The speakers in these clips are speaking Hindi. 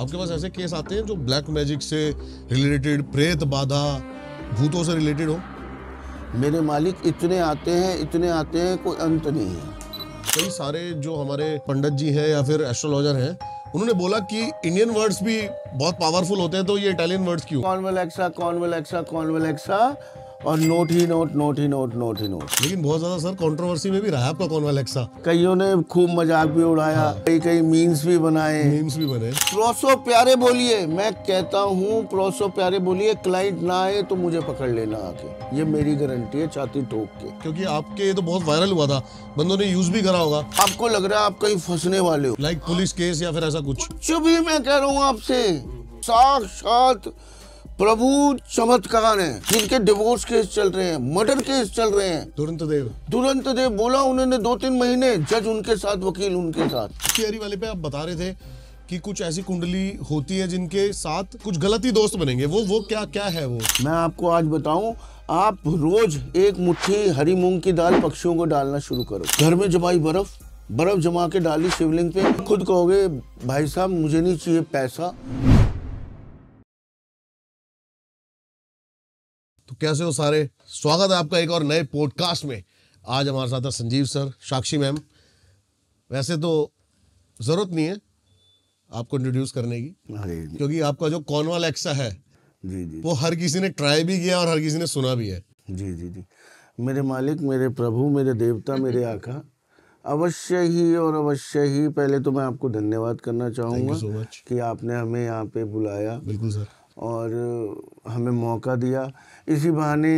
आपके पास ऐसे केस आते हैं जो ब्लैक मैजिक से रिलेटेड प्रेत बाधा भूतों से रिलेटेड हो मेरे मालिक इतने आते हैं इतने आते हैं कोई अंत नहीं है कई सारे जो हमारे पंडित जी हैं या फिर एस्ट्रोलॉजर हैं उन्होंने बोला कि इंडियन वर्ड्स भी बहुत पावरफुल होते हैं तो ये इटालियन वर्ड्स क्यों एक्सा कॉन्वेलेक्सा कॉन्वेलेक्सा एक्सा और नोट ही नोट नोट ही नोट नोट ही नोट लेकिन बहुत ज्यादा सर कंट्रोवर्सी में भी रहा आपका कौन वाला एक्सा कईयों ने खूब मजाक भी उड़ाया हाँ। कई कई मीम्स भी बनाए मीम्स भी बने प्रोसो प्यारे बोलिए मैं कहता हूँ प्रोसो प्यारे बोलिए क्लाइंट ना आए तो मुझे पकड़ लेना आके ये मेरी गारंटी है छाती ठोक के क्योंकि आपके ये तो बहुत वायरल हुआ था बंदों ने यूज भी करा होगा आपको लग रहा है आप कहीं फंसने वाले हो लाइक पुलिस केस या फिर ऐसा कुछ कुछ भी मैं कह रहा हूँ आपसे साक्षात प्रभु चमत्कार है जिनके डिवोर्स केस चल रहे हैं मर्डर केस चल रहे हैं दुरंत देव दुरंत देव बोला उन्होंने दो तीन महीने जज उनके साथ वकील उनके साथ वाले पे आप बता रहे थे कि कुछ ऐसी कुंडली होती है जिनके साथ कुछ गलत ही दोस्त बनेंगे वो वो क्या क्या है वो मैं आपको आज बताऊं आप रोज एक मुट्ठी हरी मूंग की दाल पक्षियों को डालना शुरू करो घर में जमाई बर्फ बर्फ जमा के डाली शिवलिंग पे खुद कहोगे भाई साहब मुझे नहीं चाहिए पैसा कैसे हो सारे स्वागत है आपका एक और नए पॉडकास्ट में आज हमारे साथ है संजीव सर साक्षी मैम वैसे तो ज़रूरत नहीं है आपको इंट्रोड्यूस करने की क्योंकि आपका जो कॉनवा एक्सा है जी जी वो हर किसी ने ट्राई भी किया और हर किसी ने सुना भी है जी जी जी मेरे मालिक मेरे प्रभु मेरे देवता मेरे आका अवश्य ही और अवश्य ही पहले तो मैं आपको धन्यवाद करना so कि आपने हमें यहाँ पे बुलाया बिल्कुल सर और हमें मौका दिया इसी बहाने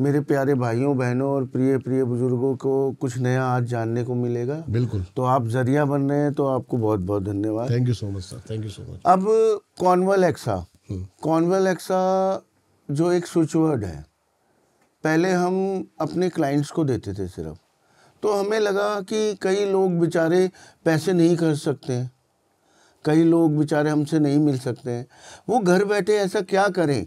मेरे प्यारे भाइयों बहनों और प्रिय प्रिय बुजुर्गों को कुछ नया आज जानने को मिलेगा बिल्कुल तो आप जरिया बन रहे हैं तो आपको बहुत बहुत धन्यवाद thank you so much sir thank you so much अब कॉन्वल एक्सा कॉन्वल एक्सा जो एक स्विचवर्ड है पहले हम अपने क्लाइंट्स को देते थे सिर्फ तो हमें लगा कि कई लोग बेचारे पैसे नहीं कर सकते हैं कई लोग बेचारे हमसे नहीं मिल सकते हैं वो घर बैठे ऐसा क्या करें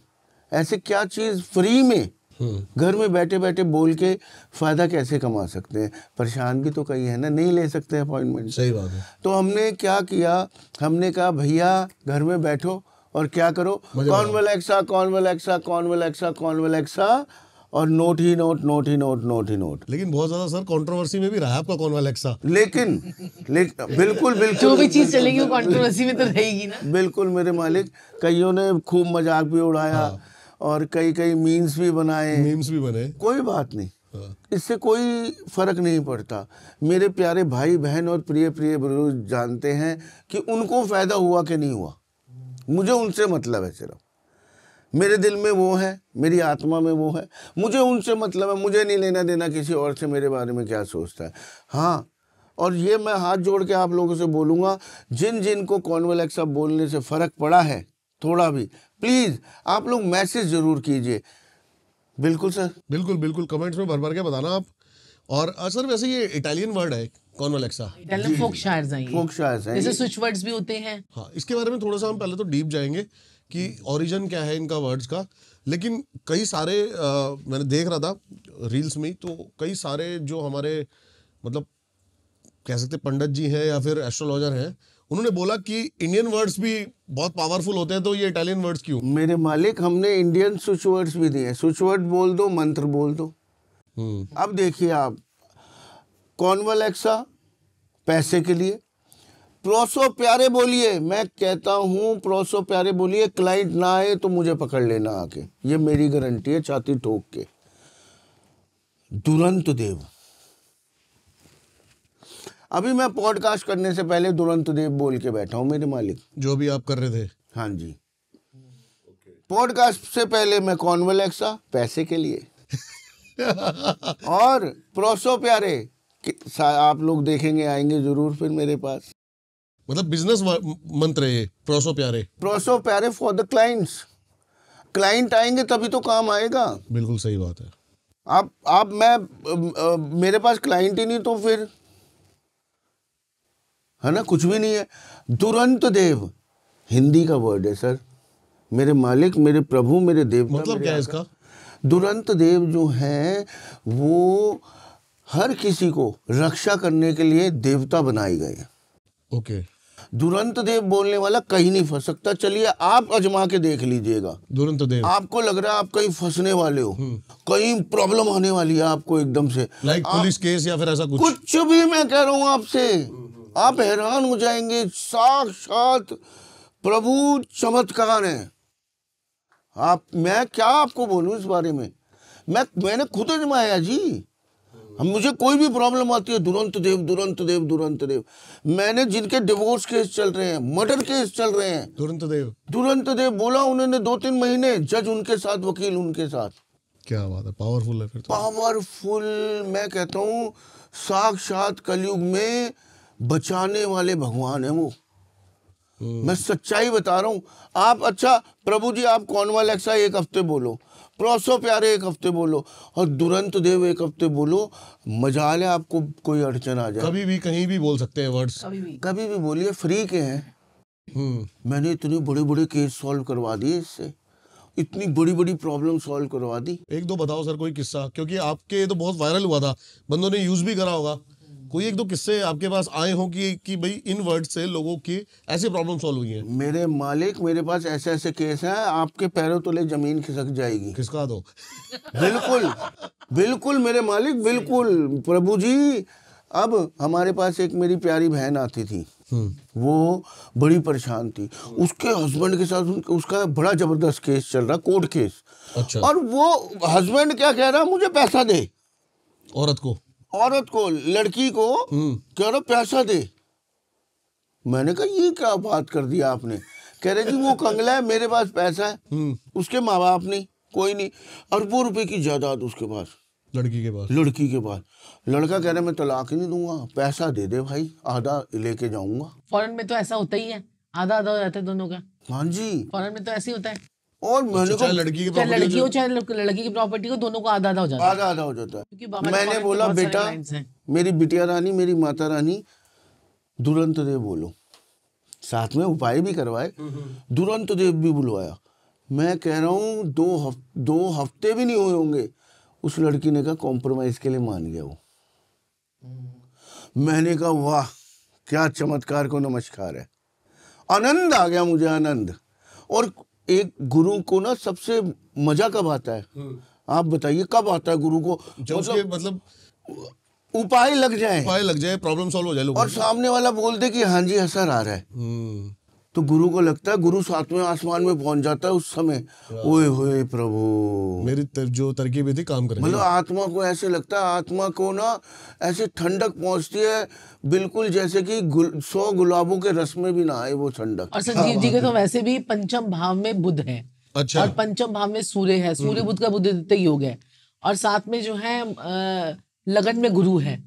ऐसे क्या चीज़ फ्री में हम्म। घर में बैठे बैठे बोल के फ़ायदा कैसे कमा सकते हैं परेशान भी तो कई है ना नहीं ले सकते अपॉइंटमेंट सही बात है तो हमने क्या किया हमने कहा भैया घर में बैठो और क्या करो कौन वलेक्सा कौन वलेक्सा कौन वलेक्सा कौन वलेक्सा और नोट ही नोट नोट ही नोट नोट ही नोट लेकिन बहुत ज्यादा सर कंट्रोवर्सी में भी रहा आपका कौन अलेक्सा लेकिन लेकिन बिल्कुल बिल्कुल जो भी चीज चलेगी वो कंट्रोवर्सी में तो रहेगी ना बिल्कुल मेरे मालिक कईयों ने खूब मजाक भी उड़ाया हाँ। और कई कई मीम्स भी बनाए मीम्स भी बने कोई बात नहीं हाँ। इससे कोई फर्क नहीं पड़ता मेरे प्यारे भाई बहन और प्रिय प्रिय बुजुर्ग जानते हैं कि उनको फायदा हुआ कि नहीं हुआ मुझे उनसे मतलब है सिर्फ मेरे दिल में वो है मेरी आत्मा में वो है मुझे उनसे मतलब है मुझे नहीं लेना देना किसी और से मेरे बारे में क्या सोचता है हाँ और ये मैं हाथ जोड़ के आप लोगों से बोलूँगा जिन जिन को कॉन्वेलेक्स एक्सा बोलने से फ़र्क पड़ा है थोड़ा भी प्लीज़ आप लोग मैसेज ज़रूर कीजिए बिल्कुल सर बिल्कुल बिल्कुल कमेंट्स में भर भर के बताना आप और सर वैसे ये इटालियन वर्ड है फोक शायर्स हैं फोक शायर्स हैं जैसे स्विच वर्ड्स भी होते हैं हाँ इसके बारे में थोड़ा सा हम पहले तो डीप जाएंगे कि ओरिजिन क्या है इनका वर्ड्स का लेकिन कई सारे आ, मैंने देख रहा था रील्स में तो कई सारे जो हमारे मतलब कह सकते पंडित जी हैं या फिर एस्ट्रोलॉजर हैं उन्होंने बोला कि इंडियन वर्ड्स भी बहुत पावरफुल होते हैं तो ये इटालियन वर्ड्स क्यों मेरे मालिक हमने इंडियन स्विच वर्ड्स भी दिए स्विच वर्ड बोल दो मंत्र बोल दो हम्म। अब देखिए आप एक्सा पैसे के लिए प्रोसो प्यारे बोलिए मैं कहता हूँ प्रोसो प्यारे बोलिए क्लाइंट ना आए तो मुझे पकड़ लेना आके ये मेरी गारंटी है छाती ठोक के दुरंत देव अभी मैं पॉडकास्ट करने से पहले दुरंत देव बोल के बैठा हूँ मेरे मालिक जो भी आप कर रहे थे हाँ जी पॉडकास्ट से पहले मैं कॉन्वलेक्सा पैसे के लिए और प्रोसो प्यारे आप लोग देखेंगे आएंगे जरूर फिर मेरे पास मतलब बिजनेस मंत्र है ये प्रोसो प्यारे प्रोसो प्यारे फॉर द क्लाइंट्स क्लाइंट आएंगे तभी तो काम आएगा बिल्कुल सही बात है आप आप मैं मेरे पास क्लाइंट ही नहीं तो फिर है ना कुछ भी नहीं है तुरंत देव हिंदी का वर्ड है सर मेरे मालिक मेरे प्रभु मेरे देव मतलब क्या है इसका दुरंत देव जो है वो हर किसी को रक्षा करने के लिए देवता बनाए गए ओके okay. दुरंत देव बोलने वाला कहीं नहीं फंस सकता चलिए आप अजमा के देख लीजिएगा दुरंत देव आपको लग रहा है आप कहीं फंसने वाले हो हम्म। कहीं प्रॉब्लम होने वाली है आपको एकदम से लाइक पुलिस केस या फिर ऐसा कुछ कुछ भी मैं कह रहा हूँ आपसे आप हैरान हो जाएंगे साक्षात प्रभु चमत्कार है आप मैं क्या आपको बोलू इस बारे में मैं मैंने खुद अजमाया जी हम मुझे कोई भी प्रॉब्लम आती है दुरंत देव दुरंत देव दुरंत देव मैंने जिनके डिवोर्स केस चल रहे हैं मर्डर केस चल रहे हैं दुरंत देव दुरंत देव बोला उन्होंने दो तीन महीने जज उनके साथ वकील उनके साथ क्या बात है पावरफुल है फिर तो पावरफुल मैं कहता हूँ साक्षात कलयुग में बचाने वाले भगवान है वो हम्म। मैं सच्चाई बता रहा हूँ आप अच्छा प्रभु जी आप कौन वाले एक हफ्ते बोलो प्रोसो प्यारे एक हफ्ते बोलो और दुरंत देव एक हफ्ते बोलो मजा ले आपको कोई अड़चन आ जाए कभी भी कहीं भी बोल सकते हैं वर्ड्स कभी भी कभी भी बोलिए फ्री के हैं हम्म। मैंने इतने बड़े बड़े केस सॉल्व करवा दिए इससे इतनी बड़ी बड़ी प्रॉब्लम सॉल्व करवा दी एक दो बताओ सर कोई किस्सा क्योंकि आपके तो बहुत वायरल हुआ था बंदों ने यूज भी करा होगा कोई एक दो किस्से आपके पास आए हो कि कि भाई इन वर्ड से लोगों की ऐसे प्रॉब्लम सॉल्व हुई है मेरे मालिक मेरे पास ऐसे ऐसे केस हैं आपके पैरों तले तो जमीन खिसक जाएगी खिसका दो बिल्कुल बिल्कुल मेरे मालिक बिल्कुल प्रभु जी अब हमारे पास एक मेरी प्यारी बहन आती थी हम्म। वो बड़ी परेशान थी उसके हस्बैंड के साथ उसका बड़ा जबरदस्त केस चल रहा कोर्ट केस अच्छा। और वो हस्बैंड क्या कह रहा मुझे पैसा दे औरत को औरत को लड़की को हम्म। कह रहे पैसा दे मैंने कहा ये क्या बात कर दिया आपने कह रहे जी वो कंगला है मेरे पास पैसा है हम्म। उसके माँ बाप नहीं कोई नहीं अरबों रुपए की जायदाद उसके पास लड़की के पास लड़की के पास लड़का कह रहे मैं तलाक ही नहीं दूंगा पैसा दे दे भाई आधा लेके जाऊंगा फॉरन में तो ऐसा होता ही है आधा आधा हो जाता है दोनों का हाँ जी फॉरन में तो ऐसे ही होता है और अच्छा, मैंने को लड़की की लड़की हो चाहे लड़की की प्रॉपर्टी हो दोनों को आधा आधा हो जाता है आधा आधा हो जाता है मैंने बोला तो बेटा मेरी बिटिया रानी मेरी माता रानी दुरंत देव बोलो साथ में उपाय भी करवाए दुरंत देव भी बुलवाया मैं कह रहा हूँ दो हफ, दो हफ्ते भी नहीं हुए होंगे उस लड़की ने कहा कॉम्प्रोमाइज के लिए मान गया वो मैंने कहा वाह क्या चमत्कार को नमस्कार है आनंद आ गया मुझे आनंद और एक गुरु को ना सबसे मजा कब आता है हम्म। आप बताइए कब आता है गुरु को मतलब मतलब उपाय लग जाए उपाय लग जाए प्रॉब्लम सॉल्व हो जाए और सामने वाला बोल दे कि हाँ जी असर आ रहा है हम्म। तो गुरु को लगता है गुरु सातवें आसमान में पहुंच जाता है उस समय ओए होए प्रभु मेरी तर, जो तरकीब थी काम कर मतलब आत्मा को ऐसे लगता है आत्मा को ना ऐसे ठंडक पहुंचती है बिल्कुल जैसे कि गुल, सौ गुलाबों के रस में भी ना आए वो ठंडक और अच्छा, संजीव जी के हाँ, हाँ। तो वैसे भी पंचम भाव में बुद्ध है अच्छा और पंचम भाव में सूर्य है सूर्य हम्म। बुद्ध का बुद्ध योग है और साथ में जो है लगन में गुरु है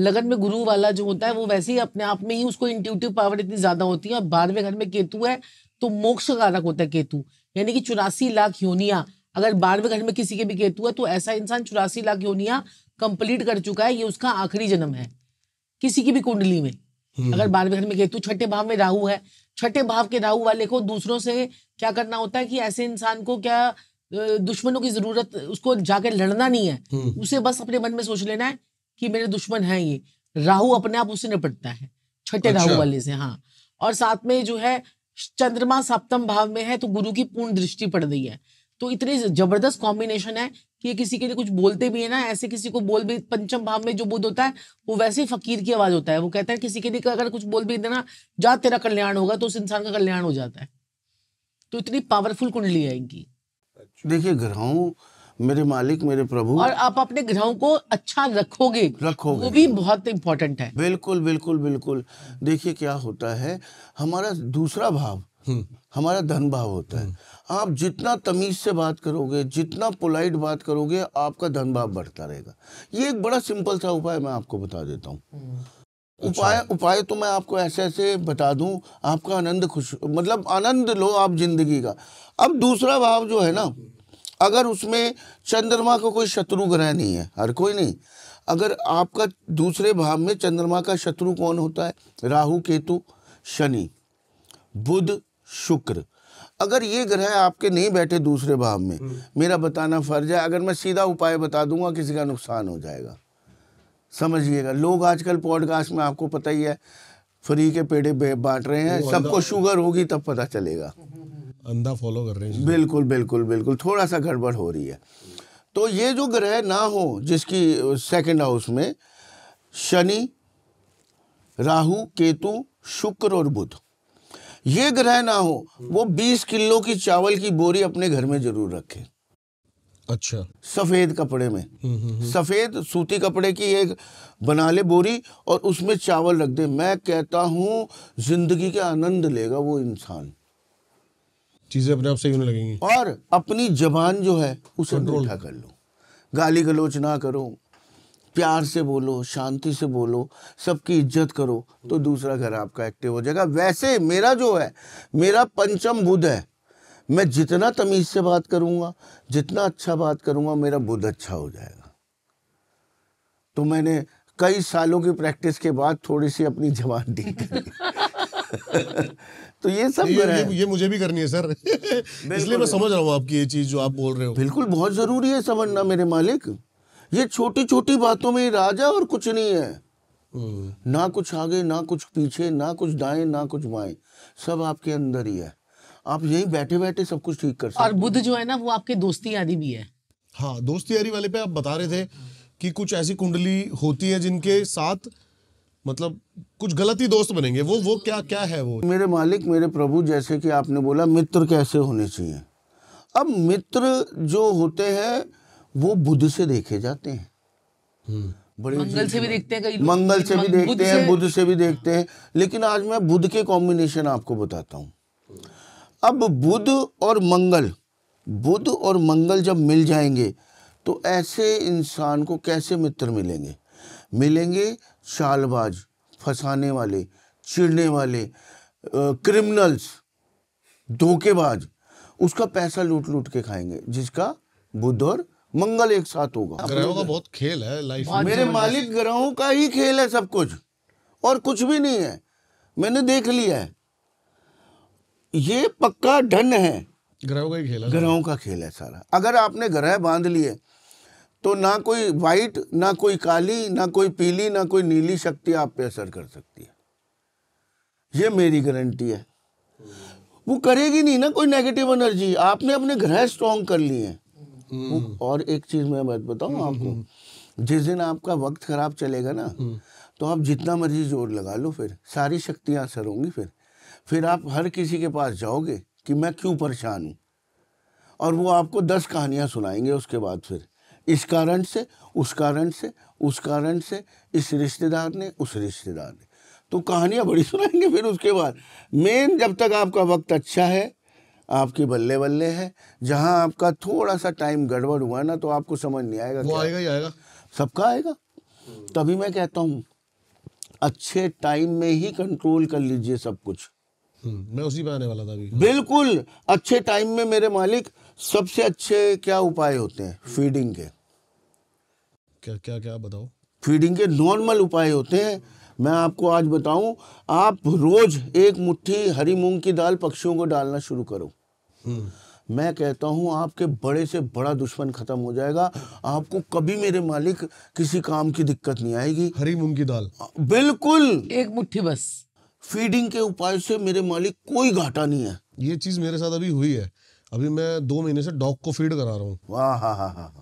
लगन में गुरु वाला जो होता है वो वैसे ही अपने आप में ही उसको इंट्यूटिव पावर इतनी ज्यादा होती है और बारहवें घर में केतु है तो मोक्ष कारक होता है केतु यानी कि चौरासी लाख योनिया अगर बारहवें घर में किसी के भी केतु है तो ऐसा इंसान चौरासी लाख योनिया कंप्लीट कर चुका है ये उसका आखिरी जन्म है किसी की भी कुंडली में हम्म। अगर बारहवें घर में केतु छठे भाव में राहु है छठे भाव के राहु वाले को दूसरों से क्या करना होता है कि ऐसे इंसान को क्या दुश्मनों की जरूरत उसको जाकर लड़ना नहीं है हम्म। उसे बस अपने मन में सोच लेना है कि मेरे दुश्मन है ये राहु अपने आप उसे निपटता है छठे अच्छा। राहु वाले से हाँ और साथ में जो है चंद्रमा सप्तम भाव में है तो गुरु की पूर्ण दृष्टि पड़ रही है तो इतनी जबरदस्त कॉम्बिनेशन है कि ये किसी के लिए कुछ बोलते भी है ना ऐसे किसी को बोल भी पंचम भाव में जो बुद्ध होता है वो वैसे ही फकीर की आवाज होता है वो कहता है किसी के लिए अगर कुछ बोल भी देना जा तेरा कल्याण होगा तो उस इंसान का कल्याण हो जाता है तो इतनी पावरफुल कुंडली है इनकी देखिए ग्रहों मेरे मालिक मेरे प्रभु और आप अपने ग्रहों को अच्छा रखोगे रखोगे वो भी बहुत इम्पोर्टेंट है बिल्कुल बिल्कुल बिल्कुल देखिए क्या होता है हमारा दूसरा भाव हम्म। हमारा धन भाव होता है हम्म। आप जितना तमीज से बात करोगे जितना पोलाइट बात करोगे आपका धन भाव बढ़ता रहेगा ये एक बड़ा सिंपल सा उपाय मैं आपको बता देता हूँ हम्म। अच्छा। उपाय उपाय तो मैं आपको ऐसे ऐसे बता दूं आपका आनंद खुश मतलब आनंद लो आप जिंदगी का अब दूसरा भाव जो है ना अगर उसमें चंद्रमा का को कोई शत्रु ग्रह नहीं है हर कोई नहीं अगर आपका दूसरे भाव में चंद्रमा का शत्रु कौन होता है राहु केतु शनि बुध शुक्र अगर ये ग्रह आपके नहीं बैठे दूसरे भाव में हम्म। मेरा बताना फर्ज है अगर मैं सीधा उपाय बता दूंगा किसी का नुकसान हो जाएगा समझिएगा लोग आजकल पॉडकास्ट में आपको पता ही है फ्री के पेड़े बांट रहे हैं सबको शुगर होगी तब पता चलेगा हम्म। अंधा फॉलो कर रहे हैं बिल्कुल बिल्कुल बिल्कुल थोड़ा सा गड़बड़ हो रही है तो ये जो ग्रह ना हो जिसकी सेकंड हाउस में शनि राहु केतु शुक्र और बुध ये ग्रह ना हो वो 20 किलो की चावल की बोरी अपने घर में जरूर रखे अच्छा सफेद कपड़े में हम्म, हम्म, हम्म। सफेद सूती कपड़े की एक बना ले बोरी और उसमें चावल रख दे मैं कहता हूँ जिंदगी का आनंद लेगा वो इंसान चीजें अपने आप सही होने लगेंगी और अपनी जबान जो है उसे मीठा कर लो गाली गलोच ना करो प्यार से बोलो शांति से बोलो सबकी इज्जत करो तो दूसरा घर आपका एक्टिव हो जाएगा वैसे मेरा जो है मेरा पंचम बुध है मैं जितना तमीज़ से बात करूंगा जितना अच्छा बात करूंगा मेरा बुध अच्छा हो जाएगा तो मैंने कई सालों की प्रैक्टिस के बाद थोड़ी सी अपनी जवान दी तो ये सब ये, ये, ये मुझे भी करनी है सर इसलिए मैं समझ रहा हूँ आपकी ये चीज जो आप बोल रहे हो बिल्कुल बहुत जरूरी है समझना मेरे मालिक ये छोटी छोटी बातों में राजा और कुछ नहीं है हम्म। ना कुछ आगे ना कुछ पीछे ना कुछ दाएं ना कुछ बाएं सब आपके अंदर ही है आप यही बैठे बैठे सब कुछ ठीक कर सकते और बुद्ध जो है ना वो आपके दोस्ती यारी भी है हाँ दोस्ती यारी वाले पे आप बता रहे थे कि कुछ ऐसी कुंडली होती है जिनके साथ मतलब कुछ गलत ही दोस्त बनेंगे वो वो क्या क्या है वो मेरे मालिक मेरे प्रभु जैसे कि आपने बोला मित्र कैसे होने चाहिए अब मित्र जो होते हैं वो बुद्ध से देखे जाते हैं हम्म। बड़े मंगल से भी देखते हैं कई मंगल से भी देखते हैं बुद्ध से भी देखते हैं लेकिन आज मैं बुद्ध के कॉम्बिनेशन आपको बताता हूँ अब बुद्ध और मंगल बुद्ध और मंगल जब मिल जाएंगे तो ऐसे इंसान को कैसे मित्र मिलेंगे मिलेंगे चालबाज फंसाने वाले चिड़ने वाले क्रिमिनल्स धोखेबाज उसका पैसा लूट लूट के खाएंगे जिसका बुद्ध और मंगल एक साथ होगा ग्रहों का बहुत खेल है लाइफ मेरे मालिक ग्रहों का ही खेल है सब कुछ और कुछ भी नहीं है मैंने देख लिया है ये पक्का ढन है ग्रहों का ही खेल है ग्रहों का खेल है सारा अगर आपने ग्रह बांध लिए तो ना कोई वाइट ना कोई काली ना कोई पीली ना कोई नीली शक्ति आप पे असर कर सकती है ये मेरी गारंटी है वो करेगी नहीं ना कोई नेगेटिव एनर्जी आपने अपने ग्रह स्ट्रॉन्ग कर लिए हैं हम्म। और एक चीज मैं बात बताऊं हम्म, आपको हम्म। जिस दिन आपका वक्त खराब चलेगा ना तो आप जितना मर्जी जोर लगा लो फिर सारी शक्तियां असर होंगी फिर फिर आप हर किसी के पास जाओगे कि मैं क्यों परेशान हूँ और वो आपको दस कहानियां सुनाएंगे उसके बाद फिर इस कारण से उस कारण से उस कारण से इस रिश्तेदार ने उस रिश्तेदार ने तो कहानियाँ बड़ी सुनाएंगे फिर उसके बाद मेन जब तक आपका वक्त अच्छा है आपके बल्ले बल्ले है जहाँ आपका थोड़ा सा टाइम गड़बड़ हुआ ना तो आपको समझ नहीं आएगा वो आएगा ही आएगा सबका आएगा तभी मैं कहता हूँ अच्छे टाइम में ही कंट्रोल कर लीजिए सब कुछ हम्म, मैं उसी पे आने वाला था अभी बिल्कुल अच्छे टाइम में मेरे मालिक सबसे अच्छे क्या उपाय होते हैं फीडिंग के क्या क्या क्या बताओ फीडिंग के नॉर्मल उपाय होते हैं मैं आपको आज बताऊं आप रोज एक मुट्ठी हरी मूंग की दाल पक्षियों को डालना शुरू करो हम्म। मैं कहता हूं आपके बड़े से बड़ा दुश्मन खत्म हो जाएगा आपको कभी मेरे मालिक किसी काम की दिक्कत नहीं आएगी हरी मूंग की दाल बिल्कुल एक मुट्ठी बस फीडिंग के उपाय से मेरे मालिक कोई घाटा नहीं है ये चीज मेरे साथ अभी हुई है अभी मैं दो महीने से डॉग को फीड करा रहा हूँ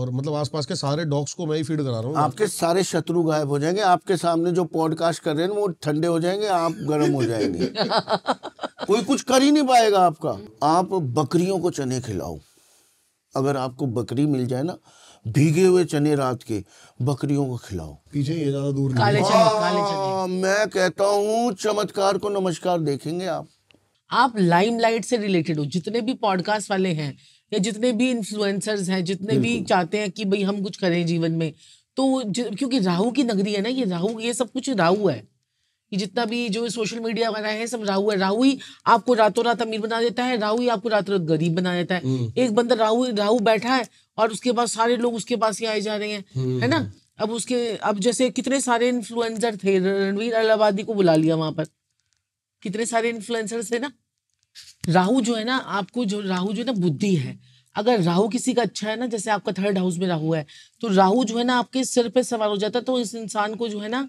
और मतलब आसपास के सारे डॉग्स को मैं ही फीड करा रहा हूँ आपके सारे शत्रु गायब हो जाएंगे आपके सामने जो पॉडकास्ट कर रहे हैं वो ठंडे हो जाएंगे आप गर्म हो जाएंगे कोई कुछ कर ही नहीं पाएगा आपका आप बकरियों को चने खिलाओ अगर आपको बकरी मिल जाए ना भीगे हुए चने रात के बकरियों को खिलाओ पीछे ये ज्यादा दूर नहीं काले चने, काले हाँ, चने। मैं कहता हूँ चमत्कार को नमस्कार देखेंगे आप आप लाइमलाइट से रिलेटेड हो जितने भी पॉडकास्ट वाले हैं या जितने भी इन्फ्लुएंसर्स हैं जितने भी चाहते हैं कि भाई हम कुछ करें जीवन में तो क्योंकि राहु की नगरी है ना ये राहु ये सब कुछ राहु है ये जितना भी जो सोशल मीडिया वाला है सब राहु है राहु ही आपको रातों रात अमीर बना देता है राहु ही आपको रात रात गरीब बना देता है हम्म। एक बंदा राहु राहु बैठा है और उसके बाद सारे लोग उसके पास ही आए जा रहे हैं है ना हम्म। अब उसके अब जैसे कितने सारे इन्फ्लुएंसर थे रणवीर अलाहाबादी को बुला लिया वहां पर कितने सारे इन्फ्लुएंसर्स है ना राहु जो है ना आपको जो राहु जो है ना बुद्धि है अगर राहु किसी का अच्छा है ना जैसे आपका थर्ड हाउस में राहु है तो राहु जो है ना आपके सिर पे सवार हो जाता है तो इस इंसान को जो है ना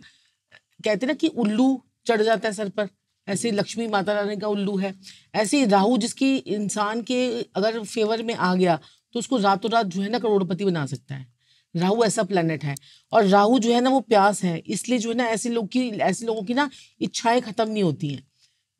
कहते हैं ना कि उल्लू चढ़ जाता है सर पर ऐसे लक्ष्मी माता रानी का उल्लू है ऐसे राहु जिसकी इंसान के अगर फेवर में आ गया तो उसको रातों रात जो है ना करोड़पति बना सकता है राहु ऐसा प्लेनेट है और राहु जो है ना वो प्यास है इसलिए जो है ना ऐसे लोग की ऐसे लोगों की ना इच्छाएं खत्म नहीं होती हैं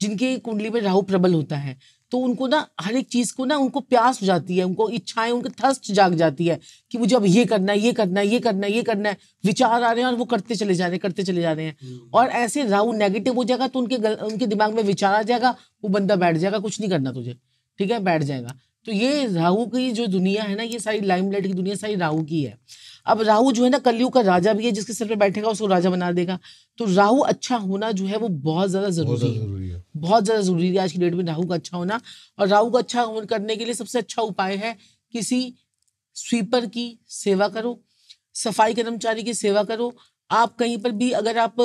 जिनकी कुंडली में राहु प्रबल होता है तो उनको ना हर एक चीज को ना उनको प्यास हो जाती है उनको इच्छाएं उनके थर्स्ट जाग जाती है कि मुझे अब ये करना है ये करना है ये करना है ये करना है विचार आ रहे हैं और वो करते चले जा रहे हैं करते चले जा रहे हैं हम्म। और ऐसे राहु नेगेटिव हो जाएगा तो उनके गल, उनके दिमाग में विचार आ जाएगा वो बंदा बैठ जाएगा कुछ नहीं करना तुझे ठीक है बैठ जाएगा तो ये राहु की जो दुनिया है ना ये सारी लाइमलाइट की दुनिया सारी राहु की है अब राहु जो है ना कलयुग का राजा भी है जिसके सिर पे बैठेगा उसको राजा बना देगा तो राहु अच्छा होना जो है वो बहुत ज्यादा जरूरी है बहुत ज्यादा जरूरी है आज की डेट में राहु का अच्छा होना और राहु का अच्छा करने के लिए सबसे अच्छा उपाय है किसी स्वीपर की सेवा करो सफाई कर्मचारी की सेवा करो आप कहीं पर भी अगर आप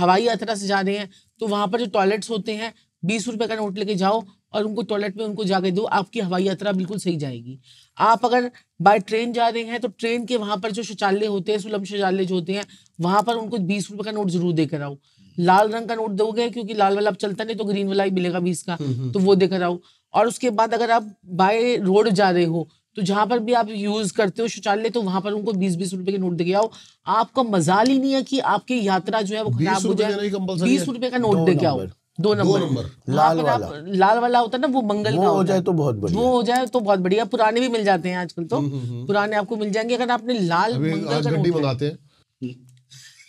हवाई यात्रा से जा रहे हैं तो वहां पर जो टॉयलेट्स होते हैं बीस रुपए का नोट लेके जाओ और उनको टॉयलेट में उनको जाके दो आपकी हवाई यात्रा बिल्कुल सही जाएगी आप अगर बाय ट्रेन जा रहे हैं तो ट्रेन के वहाँ पर जो शौचालय होते हैं सुलभ शौचालय जो होते हैं वहाँ पर उनको बीस रुपये का नोट जरूर देकर आओ लाल रंग का नोट दोगे क्योंकि लाल वाला आप चलता नहीं तो ग्रीन वाला ही मिलेगा बीस का हम्म, हम्म। तो वो देकर आओ और उसके बाद अगर आप बाय रोड जा रहे हो तो जहाँ पर भी आप यूज़ करते हो शौचालय तो वहाँ पर उनको बीस बीस रुपए के नोट दे के आओ आपका मजाल ही नहीं है कि आपकी यात्रा जो है वो खराब हो जाए बीस रुपए का नोट दे के आओ दो नंबर लाल वाला लाल वाला होता है ना वो मंगल वो का हो जाए तो बहुत बढ़िया वो हो जाए तो बहुत बढ़िया पुराने भी मिल जाते हैं आजकल तो हम्म, हम्म, हम्म। पुराने आपको मिल जाएंगे अगर आपने लाल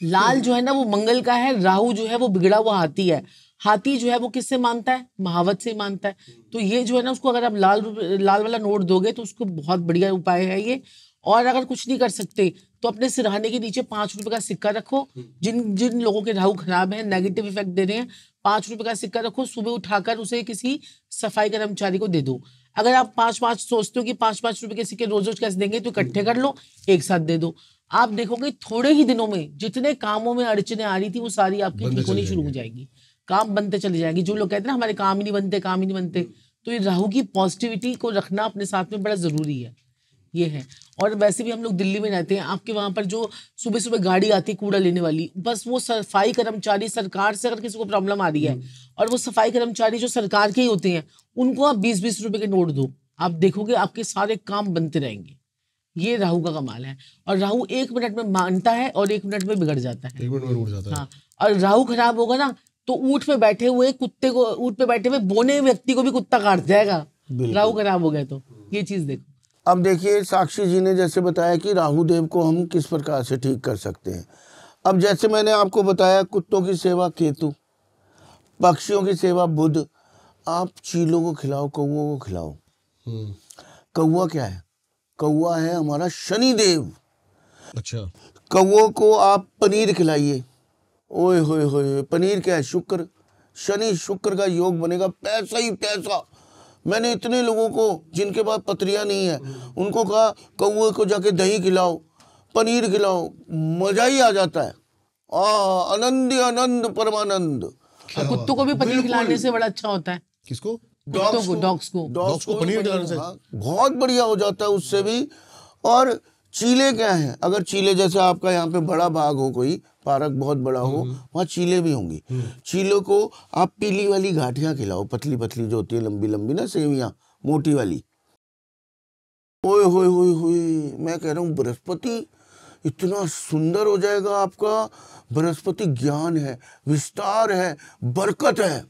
लाल जो है ना वो मंगल का है राहु जो है वो बिगड़ा हुआ हाथी है हाथी जो है वो किससे मानता है महावत से मानता है तो ये जो है ना उसको अगर आप लाल लाल वाला नोट दोगे तो उसको बहुत बढ़िया उपाय है ये और अगर कुछ नहीं कर सकते तो अपने सिरहाने के नीचे पांच रुपए का सिक्का रखो जिन जिन लोगों के राहु खराब है नेगेटिव इफेक्ट दे रहे हैं पांच रुपए का सिक्का रखो सुबह उठाकर उसे किसी सफाई कर्मचारी को दे दो अगर आप पांच पांच सोचते हो कि पांच पांच रुपए के सिक्के रोज रोज कैसे देंगे तो इकट्ठे कर लो एक साथ दे दो आप देखोगे थोड़े ही दिनों में जितने कामों में अड़चने आ रही थी वो सारी आपकी ठीक होनी शुरू हो जाएगी काम बनते चले जाएंगे जो लोग कहते हैं ना हमारे काम ही नहीं बनते काम ही नहीं बनते तो ये राहू की पॉजिटिविटी को रखना अपने साथ में बड़ा जरूरी है ये है और वैसे भी हम लोग दिल्ली में रहते हैं आपके वहाँ पर जो सुबह सुबह गाड़ी आती है कूड़ा लेने वाली बस वो सफाई कर्मचारी सरकार से अगर किसी को प्रॉब्लम आ रही है हम्म। और वो सफाई कर्मचारी जो सरकार के ही होते हैं उनको आप बीस बीस रुपए के नोट दो आप देखोगे आपके सारे काम बनते रहेंगे ये राहु का कमाल है और राहु एक मिनट में मानता है और एक मिनट में बिगड़ जाता है हाँ और राहु खराब होगा ना तो ऊँट पे बैठे हुए कुत्ते को ऊँट पे बैठे हुए बोने व्यक्ति को भी कुत्ता काट जाएगा राहु खराब हो गया तो ये चीज़ देखो अब देखिए साक्षी जी ने जैसे बताया कि राहु देव को हम किस प्रकार से ठीक कर सकते हैं अब जैसे मैंने आपको बताया कुत्तों की सेवा केतु पक्षियों की सेवा बुध आप चीलों को खिलाओ कौओं को खिलाओ हम्म। कौआ क्या है कौआ है हमारा शनि देव अच्छा कौ को आप पनीर खिलाइए ओए होए होए पनीर क्या है शुक्र शनि शुक्र का योग बनेगा पैसा ही पैसा मैंने इतने लोगों को जिनके पास पत्रियाँ नहीं है उनको कहा कौए को जाके दही खिलाओ पनीर खिलाओ मज़ा ही आ जाता है आ आनंद आनंद परमानंद कुत्तों को भी पनीर खिलाने से बड़ा अच्छा होता है किसको डॉग्स को डॉग्स को डॉग्स को पनीर खिलाने से हाँ, बहुत बढ़िया हो जाता है उससे भी और चीले क्या है अगर चीले जैसे आपका यहाँ पे बड़ा बाग हो कोई पार्क बहुत बड़ा हो हम्म। वहाँ चीले भी होंगी हम्म। चीलों को आप पीली वाली घाटियाँ खिलाओ पतली पतली जो होती है लंबी लंबी ना सेवियाँ मोटी वाली ओए होए होए होए मैं कह रहा हूँ बृहस्पति इतना सुंदर हो जाएगा आपका बृहस्पति ज्ञान है विस्तार है बरकत है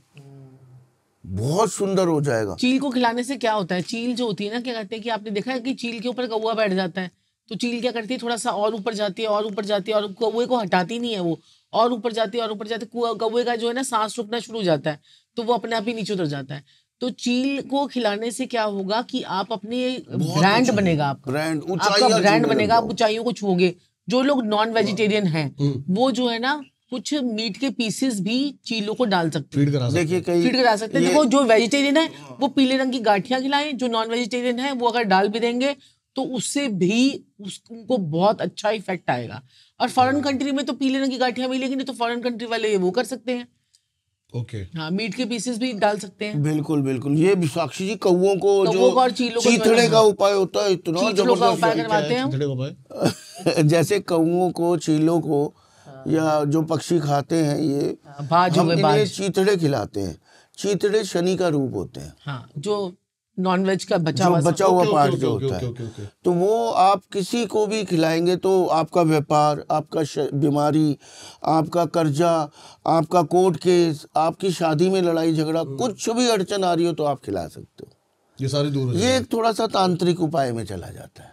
बहुत सुंदर हो जाएगा चील को खिलाने से क्या होता है चील जो होती है ना क्या कहते हैं कि आपने देखा है कि चील के ऊपर कौआ बैठ जाता है तो चील क्या करती है थोड़ा सा और ऊपर जाती है और ऊपर जाती है और कौए को हटाती नहीं है वो और ऊपर जाती है और ऊपर जाती है कौए का जो है ना सांस रुकना शुरू हो जाता है तो वो अपने आप ही नीचे उतर जाता है तो चील को खिलाने से क्या होगा कि आप अपने ब्रांड अच्छा बनेगा आपका ब्रांड आपका ब्रांड बनेगा आप ऊंचाइयों को छूओगे जो लोग नॉन वेजिटेरियन हैं हम्म, हम्म। वो जो है ना कुछ मीट के पीसेस भी चीलों को डाल सकते हैं देखिए कई फीड करा सकते हैं देखो जो वेजिटेरियन है हाँ। वो पीले रंग की गाठियां खिलाएं जो नॉन वेजिटेरियन है वो अगर डाल भी देंगे तो उससे भी उसको बहुत अच्छा इफेक्ट आएगा और फॉरेन कंट्री में तो पीले रंग की गाठियां मिलेगी नहीं तो फॉरेन कंट्री वाले वो कर सकते हैं ओके okay. हाँ मीट के पीसेस भी डाल सकते हैं बिल्कुल बिल्कुल ये साक्षी जी कौ को जो चीथड़े का उपाय होता है इतना जबरदस्त जैसे कौओं को चीलों को हाँ। या जो पक्षी खाते हैं ये हाँ, हम इन्हें चीथड़े खिलाते हैं चीथड़े शनि का रूप होते हैं हाँ, जो नॉन वेज का बचा हुआ बचा हुआ पार्ट जो होता है तो वो आप किसी को भी खिलाएंगे तो आपका व्यापार आपका बीमारी आपका कर्जा आपका कोर्ट केस आपकी शादी में लड़ाई झगड़ा हम्म। कुछ भी अड़चन आ रही हो तो आप खिला सकते हो ये सारी दूर ये एक थोड़ा सा तांत्रिक उपाय में चला जाता है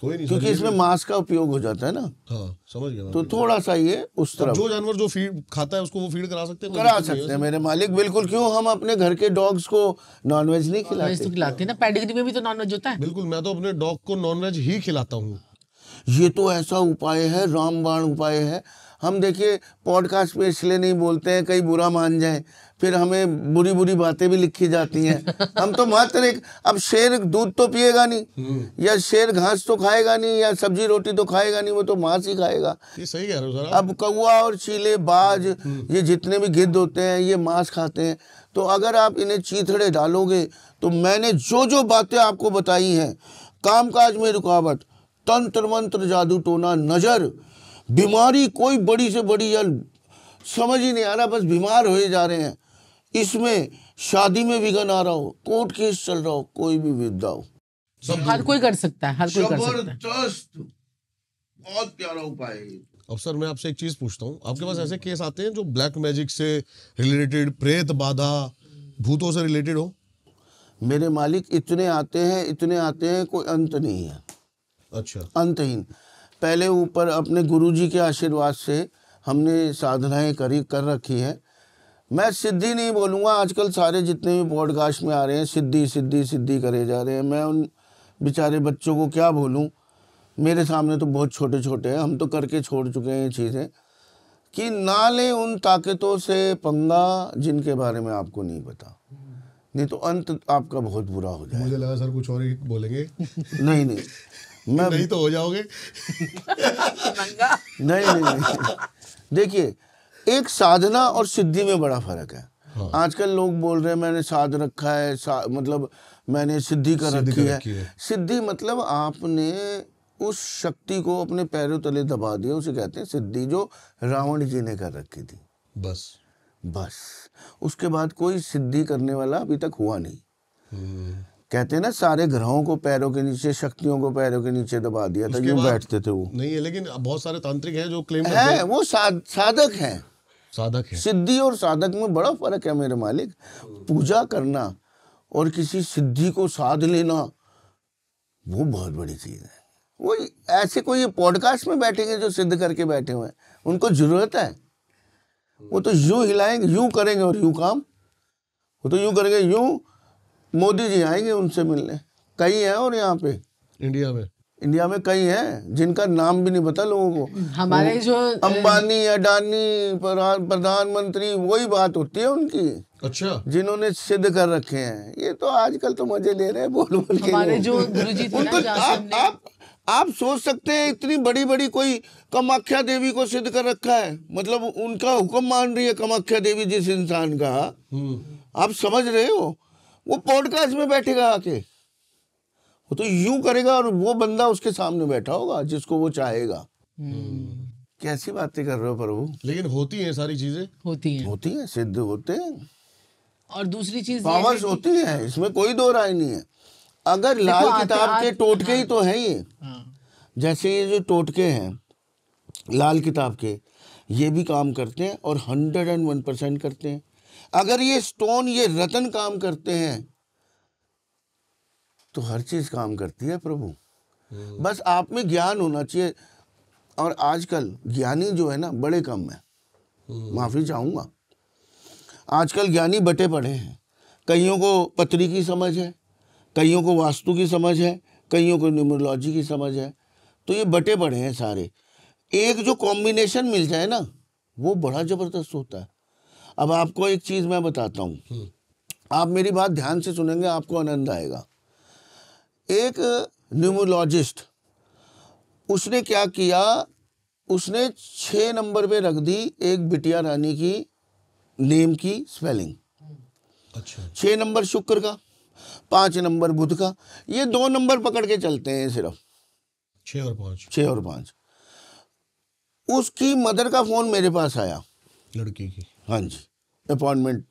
कोई नहीं क्योंकि इसमें मांस का उपयोग हो जाता है ना हाँ समझ गया तो थोड़ा सा ये उस तरफ जो जानवर जो फीड खाता है उसको वो फीड करा सकते हैं करा मतलब सकते हैं मेरे मालिक बिल्कुल क्यों हम अपने घर के डॉग्स को नॉनवेज नहीं खिलाते तो खिलाते ना पेडिग्री में भी तो नॉनवेज होता है बिल्कुल मैं तो अपने डॉग को नॉनवेज ही खिलाता हूँ ये तो ऐसा उपाय है रामबाण उपाय है हम देखिए पॉडकास्ट में इसलिए नहीं बोलते हैं कहीं बुरा मान जाए फिर हमें बुरी बुरी बातें भी लिखी जाती हैं हम तो मात्र एक अब शेर दूध तो पिएगा नहीं हम्म। या शेर घास तो खाएगा नहीं या सब्जी रोटी तो खाएगा नहीं वो तो मांस ही खाएगा ये सही है अब कौआ और चीले बाज हम्म। ये जितने भी गिद्ध होते हैं ये मांस खाते हैं तो अगर आप इन्हें चीथड़े डालोगे तो मैंने जो जो बातें आपको बताई हैं कामकाज में रुकावट तंत्र मंत्र जादू टोना नज़र बीमारी कोई बड़ी से बड़ी या समझ ही नहीं आ रहा बस बीमार हो जा रहे हैं इसमें शादी में विघन आ रहा हो कोर्ट केस चल रहा हो कोई भी विद्या हो हर कोई कर सकता है हर कोई कर सकता है बहुत प्यारा उपाय अब सर मैं आपसे एक चीज पूछता हूँ आपके पास ऐसे केस आते हैं जो ब्लैक मैजिक से रिलेटेड प्रेत बाधा भूतों से रिलेटेड हो मेरे मालिक इतने आते हैं इतने आते हैं कोई अंत नहीं है अच्छा अंतहीन पहले ऊपर अपने गुरुजी के आशीर्वाद से हमने साधनाएं करी कर रखी हैं मैं सिद्धि नहीं बोलूँगा आजकल सारे जितने भी पॉडकास्ट में आ रहे हैं सिद्धि सिद्धि सिद्धि करे जा रहे हैं मैं उन बेचारे बच्चों को क्या बोलूँ मेरे सामने तो बहुत छोटे छोटे हैं हम तो करके छोड़ चुके हैं ये चीज़ें कि ना लें उन ताकतों से पंगा जिनके बारे में आपको नहीं पता नहीं तो अंत आपका बहुत बुरा हो जाएगा मुझे लगा सर कुछ और ही बोलेंगे नहीं नहीं मैं नहीं तो हो जाओगे नहीं नहीं, नहीं। देखिए एक साधना और सिद्धि में बड़ा फर्क है हाँ। आजकल लोग बोल रहे हैं मैंने साध रखा है सा, मतलब मैंने सिद्धि कर रखी, रखी है।, है सिद्धि मतलब आपने उस शक्ति को अपने पैरों तले दबा दिया उसे कहते हैं सिद्धि जो रावण जी ने कर रखी थी बस बस उसके बाद कोई सिद्धि करने वाला अभी तक हुआ नहीं हम्म। कहते हैं ना सारे ग्रहों को पैरों के नीचे शक्तियों को पैरों के नीचे दबा दिया था यूं बैठते थे वो नहीं है लेकिन बहुत सारे तांत्रिक हैं जो क्लेम है वो साधक हैं साधक है सिद्धि और साधक में बड़ा फर्क है मेरे मालिक पूजा करना और किसी सिद्धि को साध लेना वो बहुत बड़ी चीज है वो ऐसे कोई पॉडकास्ट में बैठेंगे जो सिद्ध करके बैठे हुए हैं उनको जरूरत है वो तो यूं हिलाएंगे यूं करेंगे और यूं काम वो तो यूं करेंगे यूं मोदी जी आएंगे उनसे मिलने कई हैं और यहाँ पे इंडिया में इंडिया में कई हैं जिनका नाम भी नहीं पता लोगों को हमारे जो अंबानी अडानी प्रधानमंत्री वही बात होती है उनकी अच्छा जिन्होंने सिद्ध कर रखे हैं ये तो आजकल तो मजे ले रहे हैं बोल बोल के हमारे जो उनको आप, आप आप सोच सकते हैं इतनी बड़ी बड़ी कोई कमाख्या देवी को सिद्ध कर रखा है मतलब उनका हुक्म मान रही है कमाख्या देवी जिस इंसान का हम्म। आप समझ रहे हो वो पॉडकास्ट में बैठेगा आके वो तो यू करेगा और वो बंदा उसके सामने बैठा होगा जिसको वो चाहेगा हम्म। कैसी बातें कर रहे हो प्रभु लेकिन होती है सारी चीजें होती है होती है सिद्ध होते हैं और दूसरी चीज पावर्स होती है इसमें कोई दो राय नहीं है अगर लाल किताब के टोटके ही तो है ये हाँ। जैसे ये जो टोटके हैं लाल किताब के ये भी काम करते हैं और हंड्रेड एंड वन परसेंट करते हैं अगर ये स्टोन ये रतन काम करते हैं तो हर चीज काम करती है प्रभु हम्म। बस आप में ज्ञान होना चाहिए और आजकल ज्ञानी जो है ना बड़े कम है हम्म। माफी चाहूंगा आजकल ज्ञानी बटे पड़े हैं कईयों को पत्री की समझ है कईयों को वास्तु की समझ है कईयों को न्यूमरोलॉजी की समझ है तो ये बटे पड़े हैं सारे एक जो कॉम्बिनेशन मिल जाए ना वो बड़ा जबरदस्त होता है अब आपको एक चीज़ मैं बताता हूँ हम्म। आप मेरी बात ध्यान से सुनेंगे आपको आनंद आएगा एक न्यूमोलॉजिस्ट उसने क्या किया उसने छ नंबर पे रख दी एक बिटिया रानी की नेम की स्पेलिंग अच्छा नंबर शुक्र का पांच नंबर बुध का ये दो नंबर पकड़ के चलते हैं सिर्फ छ और पांच छ और पांच उसकी मदर का फ़ोन मेरे पास आया लड़की की हाँ जी अपॉइंटमेंट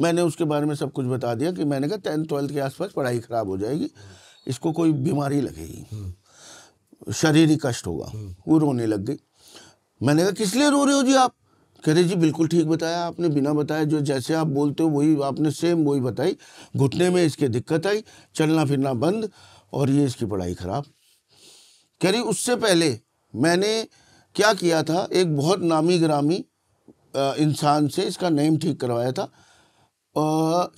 मैंने उसके बारे में सब कुछ बता दिया कि मैंने कहा टेंथ ट्वेल्थ के आसपास पढ़ाई ख़राब हो जाएगी इसको कोई बीमारी लगेगी शारीरिक कष्ट होगा वो रोने लग गई मैंने कहा किस लिए रो रहे हो जी आप कह रहे जी बिल्कुल ठीक बताया आपने बिना बताया जो जैसे आप बोलते हो वही आपने सेम वही बताई घुटने में इसके दिक्कत आई चलना फिरना बंद और ये इसकी पढ़ाई ख़राब कह रही उससे पहले मैंने क्या किया था एक बहुत नामी ग्रामी इंसान से इसका नेम ठीक करवाया था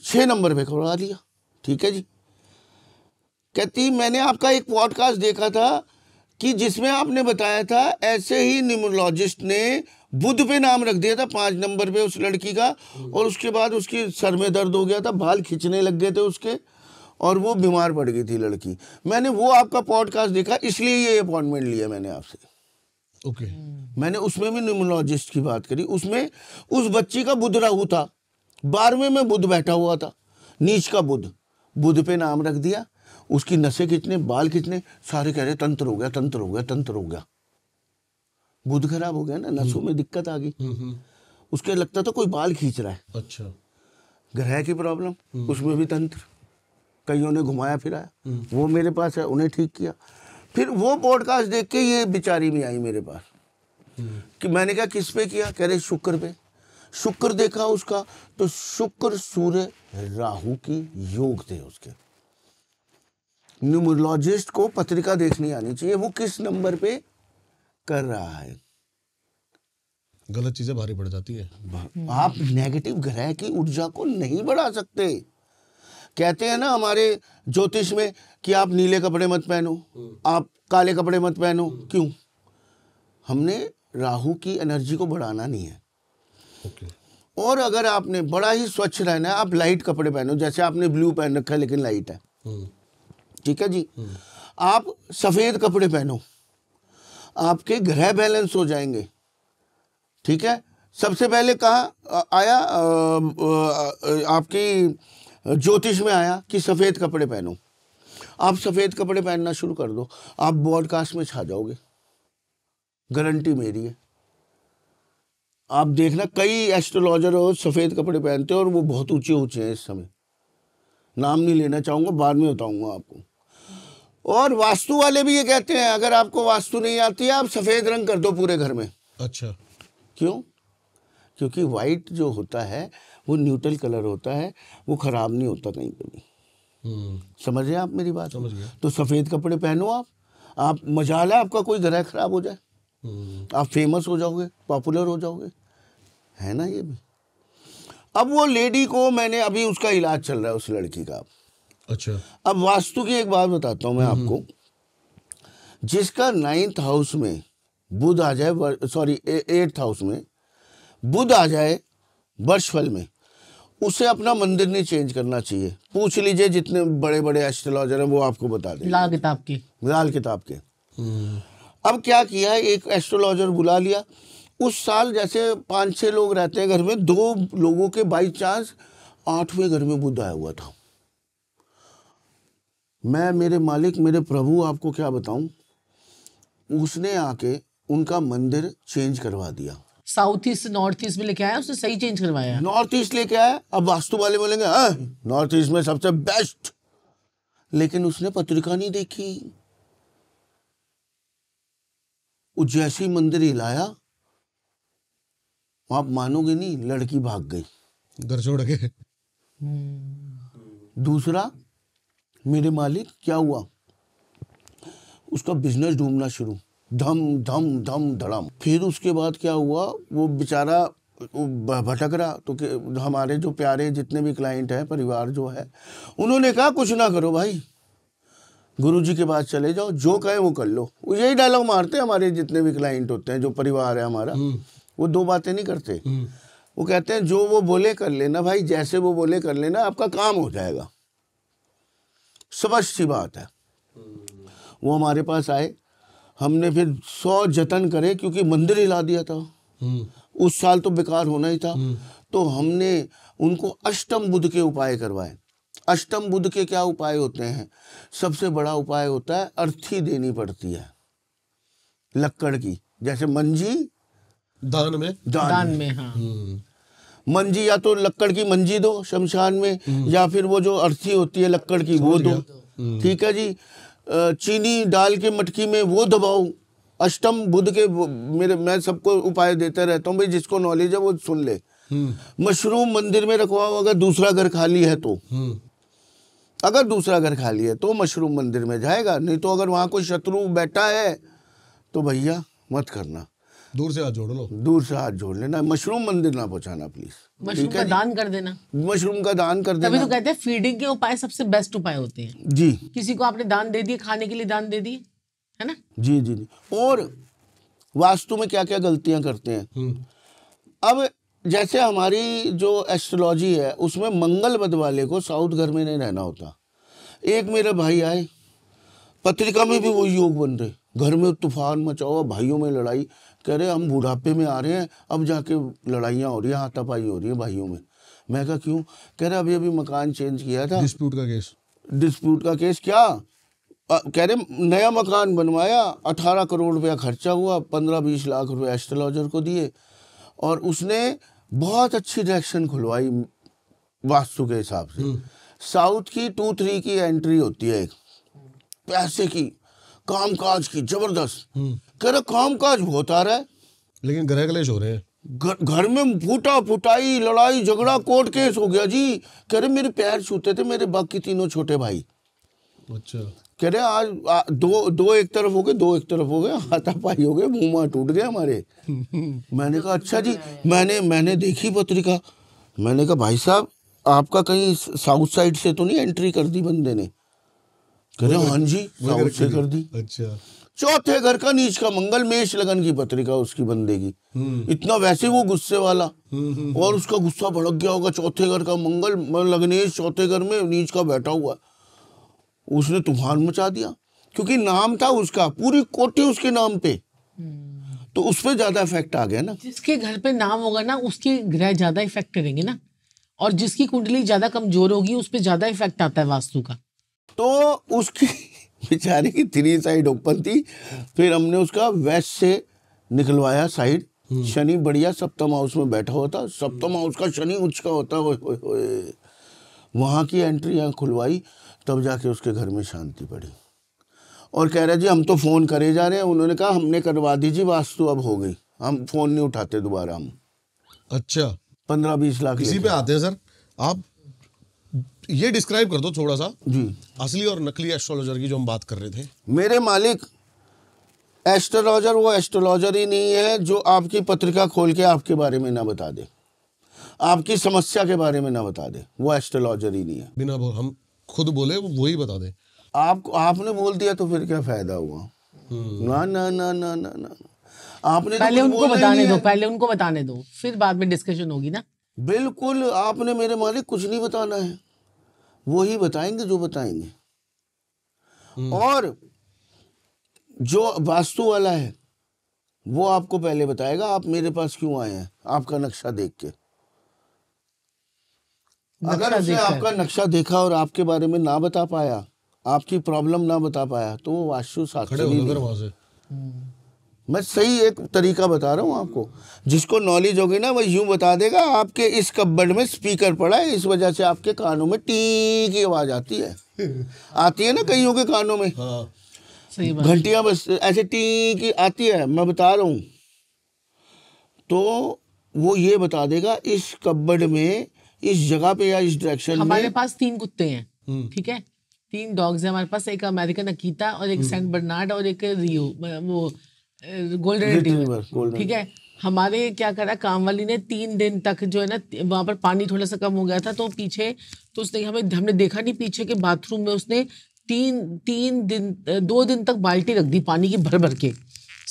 छः नंबर पे करवा दिया ठीक है जी कहती मैंने आपका एक पॉडकास्ट देखा था कि जिसमें आपने बताया था ऐसे ही न्यूमोलॉजिस्ट ने बुद्ध पे नाम रख दिया था पाँच नंबर पे उस लड़की का और उसके बाद उसके सर में दर्द हो गया था बाल खींचने लग गए थे उसके और वो बीमार पड़ गई थी लड़की मैंने वो आपका पॉडकास्ट देखा इसलिए ये अपॉइंटमेंट लिया मैंने आपसे ओके हम्म। मैंने उसमें भी न्यूमोलॉजिस्ट की बात करी उसमें उस बच्ची का बुध राहु था बारहवें में बुध बैठा हुआ था नीच का बुध बुध पे नाम रख दिया उसकी नशे कितने बाल कितने सारे कह रहे तंत्र हो गया तंत्र हो गया तंत्र हो गया बुध खराब हो गया ना हम्म। नसों में दिक्कत आ गई हम्म, उसके लगता था कोई बाल खींच रहा है अच्छा ग्रह की प्रॉब्लम उसमें भी तंत्र कईयों ने घुमाया फिराया वो मेरे पास है उन्हें ठीक किया फिर वो पॉडकास्ट देख के ये बेचारी भी आई मेरे पास कि मैंने कहा किस पे किया कह रहे शुक्र पे शुक्र देखा उसका तो शुक्र सूर्य राहु की योग थे उसके न्यूमोलॉजिस्ट को पत्रिका देखनी आनी चाहिए वो किस नंबर पे कर रहा है गलत चीजें भारी पड़ जाती है आप नेगेटिव ग्रह की ऊर्जा को नहीं बढ़ा सकते कहते हैं ना हमारे ज्योतिष में कि आप नीले कपड़े मत पहनो हम्म। आप काले कपड़े मत पहनो हम्म। क्यों हमने राहु की एनर्जी को बढ़ाना नहीं है okay. और अगर आपने बड़ा ही स्वच्छ रहना है आप लाइट कपड़े पहनो जैसे आपने ब्लू पहन रखा है लेकिन लाइट है हम्म। ठीक है जी आप सफ़ेद कपड़े पहनो आपके ग्रह बैलेंस हो जाएंगे ठीक है सबसे पहले कहा आया आपकी ज्योतिष में आया कि सफ़ेद कपड़े पहनो आप सफ़ेद कपड़े पहनना शुरू कर दो आप ब्रॉडकास्ट में छा जाओगे गारंटी मेरी है आप देखना कई एस्ट्रोलॉजर हो सफ़ेद कपड़े पहनते हैं और वो बहुत ऊंचे ऊंचे हैं इस समय नाम नहीं लेना चाहूँगा बाद में बताऊँगा आपको और वास्तु वाले भी ये कहते हैं अगर आपको वास्तु नहीं आती है आप सफ़ेद रंग कर दो पूरे घर में अच्छा क्यों क्योंकि वाइट जो होता है वो न्यूट्रल कलर होता है वो ख़राब नहीं होता कहीं कभी समझ रहे आप मेरी बात समझ गया तो सफ़ेद कपड़े पहनो आप आप मजाल है आपका कोई ग्रह खराब हो जाए हम्म। आप फेमस हो जाओगे पॉपुलर हो जाओगे है ना ये भी अब वो लेडी को मैंने अभी उसका इलाज चल रहा है उस लड़की का अच्छा अब वास्तु की एक बात बताता हूं मैं हम्म। आपको जिसका नाइन्थ हाउस में बुध आ जाए सॉरी एट्थ हाउस में बुध आ जाए वर्ष फल में उसे अपना मंदिर नहीं चेंज करना चाहिए पूछ लीजिए जितने बड़े बड़े एस्ट्रोलॉजर हैं वो आपको बता दें लाल किताब के लाल किताब के अब क्या किया एक एस्ट्रोलॉजर बुला लिया उस साल जैसे पांच छह लोग रहते हैं घर में दो लोगों के बाई चांस आठवें घर में बुद्ध आया हुआ था मैं मेरे मालिक मेरे प्रभु आपको क्या बताऊं उसने आके उनका मंदिर चेंज करवा दिया साउथ ईस्ट नॉर्थ ईस्ट में लेके आया उसने सही चेंज करवाया नॉर्थ ईस्ट लेके आया अब वास्तु वाले बोलेंगे हाँ, नॉर्थ ईस्ट में सबसे बेस्ट लेकिन उसने पत्रिका नहीं देखी जैसी जैसे ही मंदिर हिलाया आप मानोगे नहीं लड़की भाग गई घर छोड़ के हम्म। दूसरा मेरे मालिक क्या हुआ उसका बिजनेस ढूंढना शुरू धम धम धम धड़म फिर उसके बाद क्या हुआ वो बेचारा भटक रहा तो हमारे जो प्यारे जितने भी क्लाइंट हैं परिवार जो है उन्होंने कहा कुछ ना करो भाई गुरु जी के पास चले जाओ जो कहे वो कर लो यही डायलॉग मारते हैं हमारे जितने भी क्लाइंट होते हैं जो परिवार है हमारा हम्म। वो दो बातें नहीं करते हम्म। वो कहते हैं जो वो बोले कर लेना भाई जैसे वो बोले कर लेना आपका काम हो जाएगा स्पष्ट सी बात है वो हमारे पास आए हमने फिर सौ जतन करे क्योंकि मंदिर हिला दिया था हम्म। उस साल तो बेकार होना ही था हम्म। तो हमने उनको अष्टम बुद्ध के उपाय करवाए अष्टम बुद्ध के क्या उपाय होते हैं सबसे बड़ा उपाय होता है अर्थी देनी पड़ती है लक्कड़ की जैसे मंजी दान में दान, दान में, में हाँ हम्म। मंजी या तो लक्कड़ की मंजी दो शमशान में या फिर वो जो अर्थी होती है लक्कड़ की वो दो ठीक है जी चीनी डाल के मटकी में वो दबाओ अष्टम बुद्ध के मेरे मैं सबको उपाय देते रहता हूँ भाई जिसको नॉलेज है वो सुन ले हम्म। मशरूम मंदिर में रखवाओ अगर दूसरा घर खाली है तो हम्म। अगर दूसरा घर खाली है तो मशरूम मंदिर में जाएगा नहीं तो अगर वहाँ कोई शत्रु बैठा है तो भैया मत करना दूर से हाथ जोड़ लो दूर से हाथ जोड़ लेना मशरूम मंदिर ना पहुंचाना प्लीज मशरूम का दान कर देना मशरूम का दान कर देना तभी तो कहते हैं फीडिंग के उपाय सबसे बेस्ट उपाय होते हैं जी किसी को आपने दान दे दिए खाने के लिए दान दे दिए है ना जी जी जी और वास्तु में क्या क्या गलतियां करते हैं हम्म। अब जैसे हमारी जो एस्ट्रोलॉजी है उसमें मंगल बद वाले को साउथ घर में नहीं रहना होता एक मेरे भाई आए पत्रिका में भी वो योग बन रहे घर में तूफान मचाओ भाइयों में लड़ाई कह रहे हम बुढ़ापे में आ रहे हैं अब जाके लड़ाइयाँ हो रही है हाथापाई हो रही है भाइयों में मैं कहा क्यों कह रहे अभी अभी मकान चेंज किया था डिस्प्यूट का केस डिस्प्यूट का केस क्या कह रहे नया मकान बनवाया अठारह करोड़ रुपया खर्चा हुआ पंद्रह बीस लाख रुपया एस्ट्रोलॉजर को दिए और उसने बहुत अच्छी डायरेक्शन खुलवाई वास्तु के हिसाब से हम्म। साउथ की टू थ्री की एंट्री होती है एक पैसे की काम काज की जबरदस्त हम्म। कह रहे काम काज होता रहे लेकिन ग्रह कलेश हो रहे हैं घर में फूटा फुटाई लड़ाई झगड़ा कोर्ट केस हो गया जी कह रहे मेरे पैर छूते थे मेरे बाकी तीनों छोटे भाई अच्छा कह रहे आज आ, दो दो एक तरफ हो गए दो एक तरफ हो गए हाथापाई हो गए मुँह टूट गया हमारे मैंने कहा अच्छा जी मैंने मैंने देखी पत्रिका मैंने कहा भाई साहब आपका कहीं साउथ साइड से तो नहीं एंट्री कर दी बंदे ने करे हाँ जी से कर दी अच्छा चौथे घर का नीच का मंगल मेष लगन की पत्रिका उसकी बंदेगी हम्म। इतना वैसे वो गुस्से वाला हम्म, हम्म, और उसका गुस्सा भड़क गया होगा चौथे घर का मंगल लग्नेश चौथे घर में नीच का बैठा हुआ उसने तूफान मचा दिया क्योंकि नाम था उसका पूरी कोटी उसके नाम पे तो उस पर ज्यादा इफेक्ट आ गया ना जिसके घर पे नाम होगा ना उसके ग्रह ज्यादा इफेक्ट करेंगे ना और जिसकी कुंडली ज्यादा कमजोर होगी उस पर ज्यादा इफेक्ट आता है वास्तु का तो उसकी बेचारे की थ्री साइड ओपन थी फिर हमने उसका वेस्ट से निकलवाया साइड हम्म। शनि बढ़िया सप्तम हाउस में बैठा हुआ था सप्तम हाउस हम्म। का शनि उच्च का होता ओए हो, हो। वहाँ की एंट्री यहाँ खुलवाई तब जाके उसके घर में शांति पड़ी और कह रहे जी हम तो फ़ोन करे जा रहे हैं उन्होंने कहा हमने करवा दी जी वास्तु अब हो गई हम फ़ोन नहीं उठाते दोबारा हम अच्छा पंद्रह बीस लाख इसी पे आते हैं सर आप ये डिस्क्राइब कर दो थोड़ा सा जी असली और नकली एस्ट्रोलॉजर की जो हम बात कर रहे थे मेरे मालिक एस्ट्रोलॉजर वो एस्ट्रोलॉजर ही नहीं है जो आपकी पत्रिका खोल के आपके बारे में ना बता दे आपकी समस्या के बारे में ना बता दे वो एस्ट्रोलॉजर ही नहीं है बिना बोल हम खुद बोले वो ही बता दे आप आपने बोल दिया तो फिर क्या फायदा हुआ हम्म। ना ना ना ना ना ना आपने तो पहले तो उनको बताने दो पहले उनको बताने दो फिर बाद में डिस्कशन होगी ना बिल्कुल आपने मेरे मालिक कुछ नहीं बताना है वो ही बताएंगे जो बताएंगे हम्म। और जो वास्तु वाला है वो आपको पहले बताएगा आप मेरे पास क्यों आए हैं आपका नक्शा देख के अगर उसने आपका नक्शा देखा और आपके बारे में ना बता पाया आपकी प्रॉब्लम ना बता पाया तो वो वास्तु साक्षी मैं सही एक तरीका बता रहा हूँ आपको जिसको नॉलेज होगी ना वो यूँ बता देगा आपके इस कब्बड़ में स्पीकर पड़ा है इस वजह से आपके कानों में टी की आवाज़ आती है आती है ना कईयों के कानों में हाँ। घंटियाँ बस ऐसे टी की आती है मैं बता रहा हूँ तो वो ये बता देगा इस कब्बड़ में इस जगह पे या इस डायरेक्शन हमारे पास तीन कुत्ते हैं हम्म। ठीक है तीन डॉग्स हैं हमारे पास एक अमेरिकन अकीता और एक हम्म। सेंट बर्नार्ड और एक रियो वो गोल्डन uh, रिट्रीवर ठीक है हमारे क्या करा कामवाली ने तीन दिन तक जो है ना वहाँ पर पानी थोड़ा सा कम हो गया था तो पीछे तो उसने हमें हमने देखा नहीं पीछे के बाथरूम में उसने तीन तीन दिन दो दिन तक बाल्टी रख दी पानी की भर भर के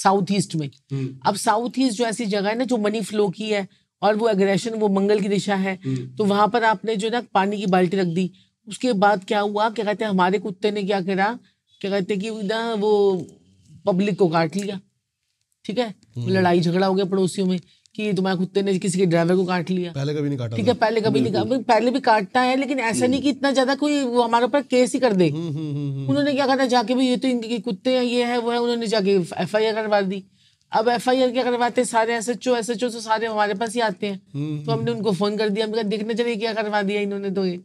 साउथ ईस्ट में हम्म। अब साउथ ईस्ट जो ऐसी जगह है ना जो मनी फ्लो की है और वो एग्रेशन वो मंगल की दिशा है हम्म। तो वहां पर आपने जो ना पानी की बाल्टी रख दी उसके बाद क्या हुआ क्या कहते हैं हमारे कुत्ते ने क्या करा क्या कहते कि ना वो पब्लिक को काट लिया ठीक है हम्म। लड़ाई झगड़ा हो गया पड़ोसियों में कि तुम्हारे कुत्ते ने किसी के ड्राइवर को काट लिया पहले कभी नहीं काटा ठीक है पहले कभी नहीं काटा पहले भी काटता है लेकिन ऐसा हम्म। नहीं कि इतना ज्यादा कोई वो हमारे ऊपर केस ही कर दे हम्म, उन्होंने क्या करना जाके भी ये तो इनके कुत्ते हैं ये है वो है उन्होंने जाके एफ आई आर करवा दी अब एफ आई आर क्या करवाते सारे S H O S H O तो सारे हमारे पास ही आते हैं तो हमने उनको फोन कर दिया हमने कहा देखने चले क्या करवा दिया इन्होंने तो ये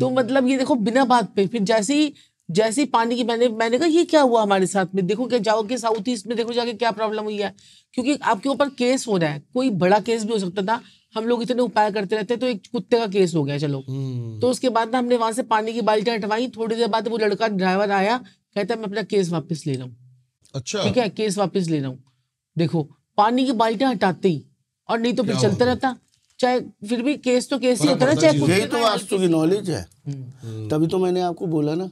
तो मतलब ये देखो बिना बात पे फिर जैसे ही जैसे ही पानी की मैंने मैंने कहा ये क्या हुआ हमारे साथ में देखो क्या जाओगे साउथ ईस्ट में देखो जाके क्या प्रॉब्लम हुई है क्योंकि आपके ऊपर केस हो रहा है कोई बड़ा केस भी हो सकता था हम लोग इतने उपाय करते रहते तो एक कुत्ते का केस हो गया चलो हम्म। तो उसके बाद ना हमने वहां से पानी की बाल्टियां हटवाई थोड़ी देर बाद वो लड़का ड्राइवर आया कहता मैं अपना केस वापस ले रहा हूँ अच्छा ठीक है केस वापस ले रहा हूँ देखो पानी की बाल्टियां हटाते ही और नहीं तो फिर चलता रहता चाहे फिर भी केस तो केस ही होता ना चाहे तो वास्तु की नॉलेज है हम्म। हम्म। तभी तो मैंने आपको बोला ना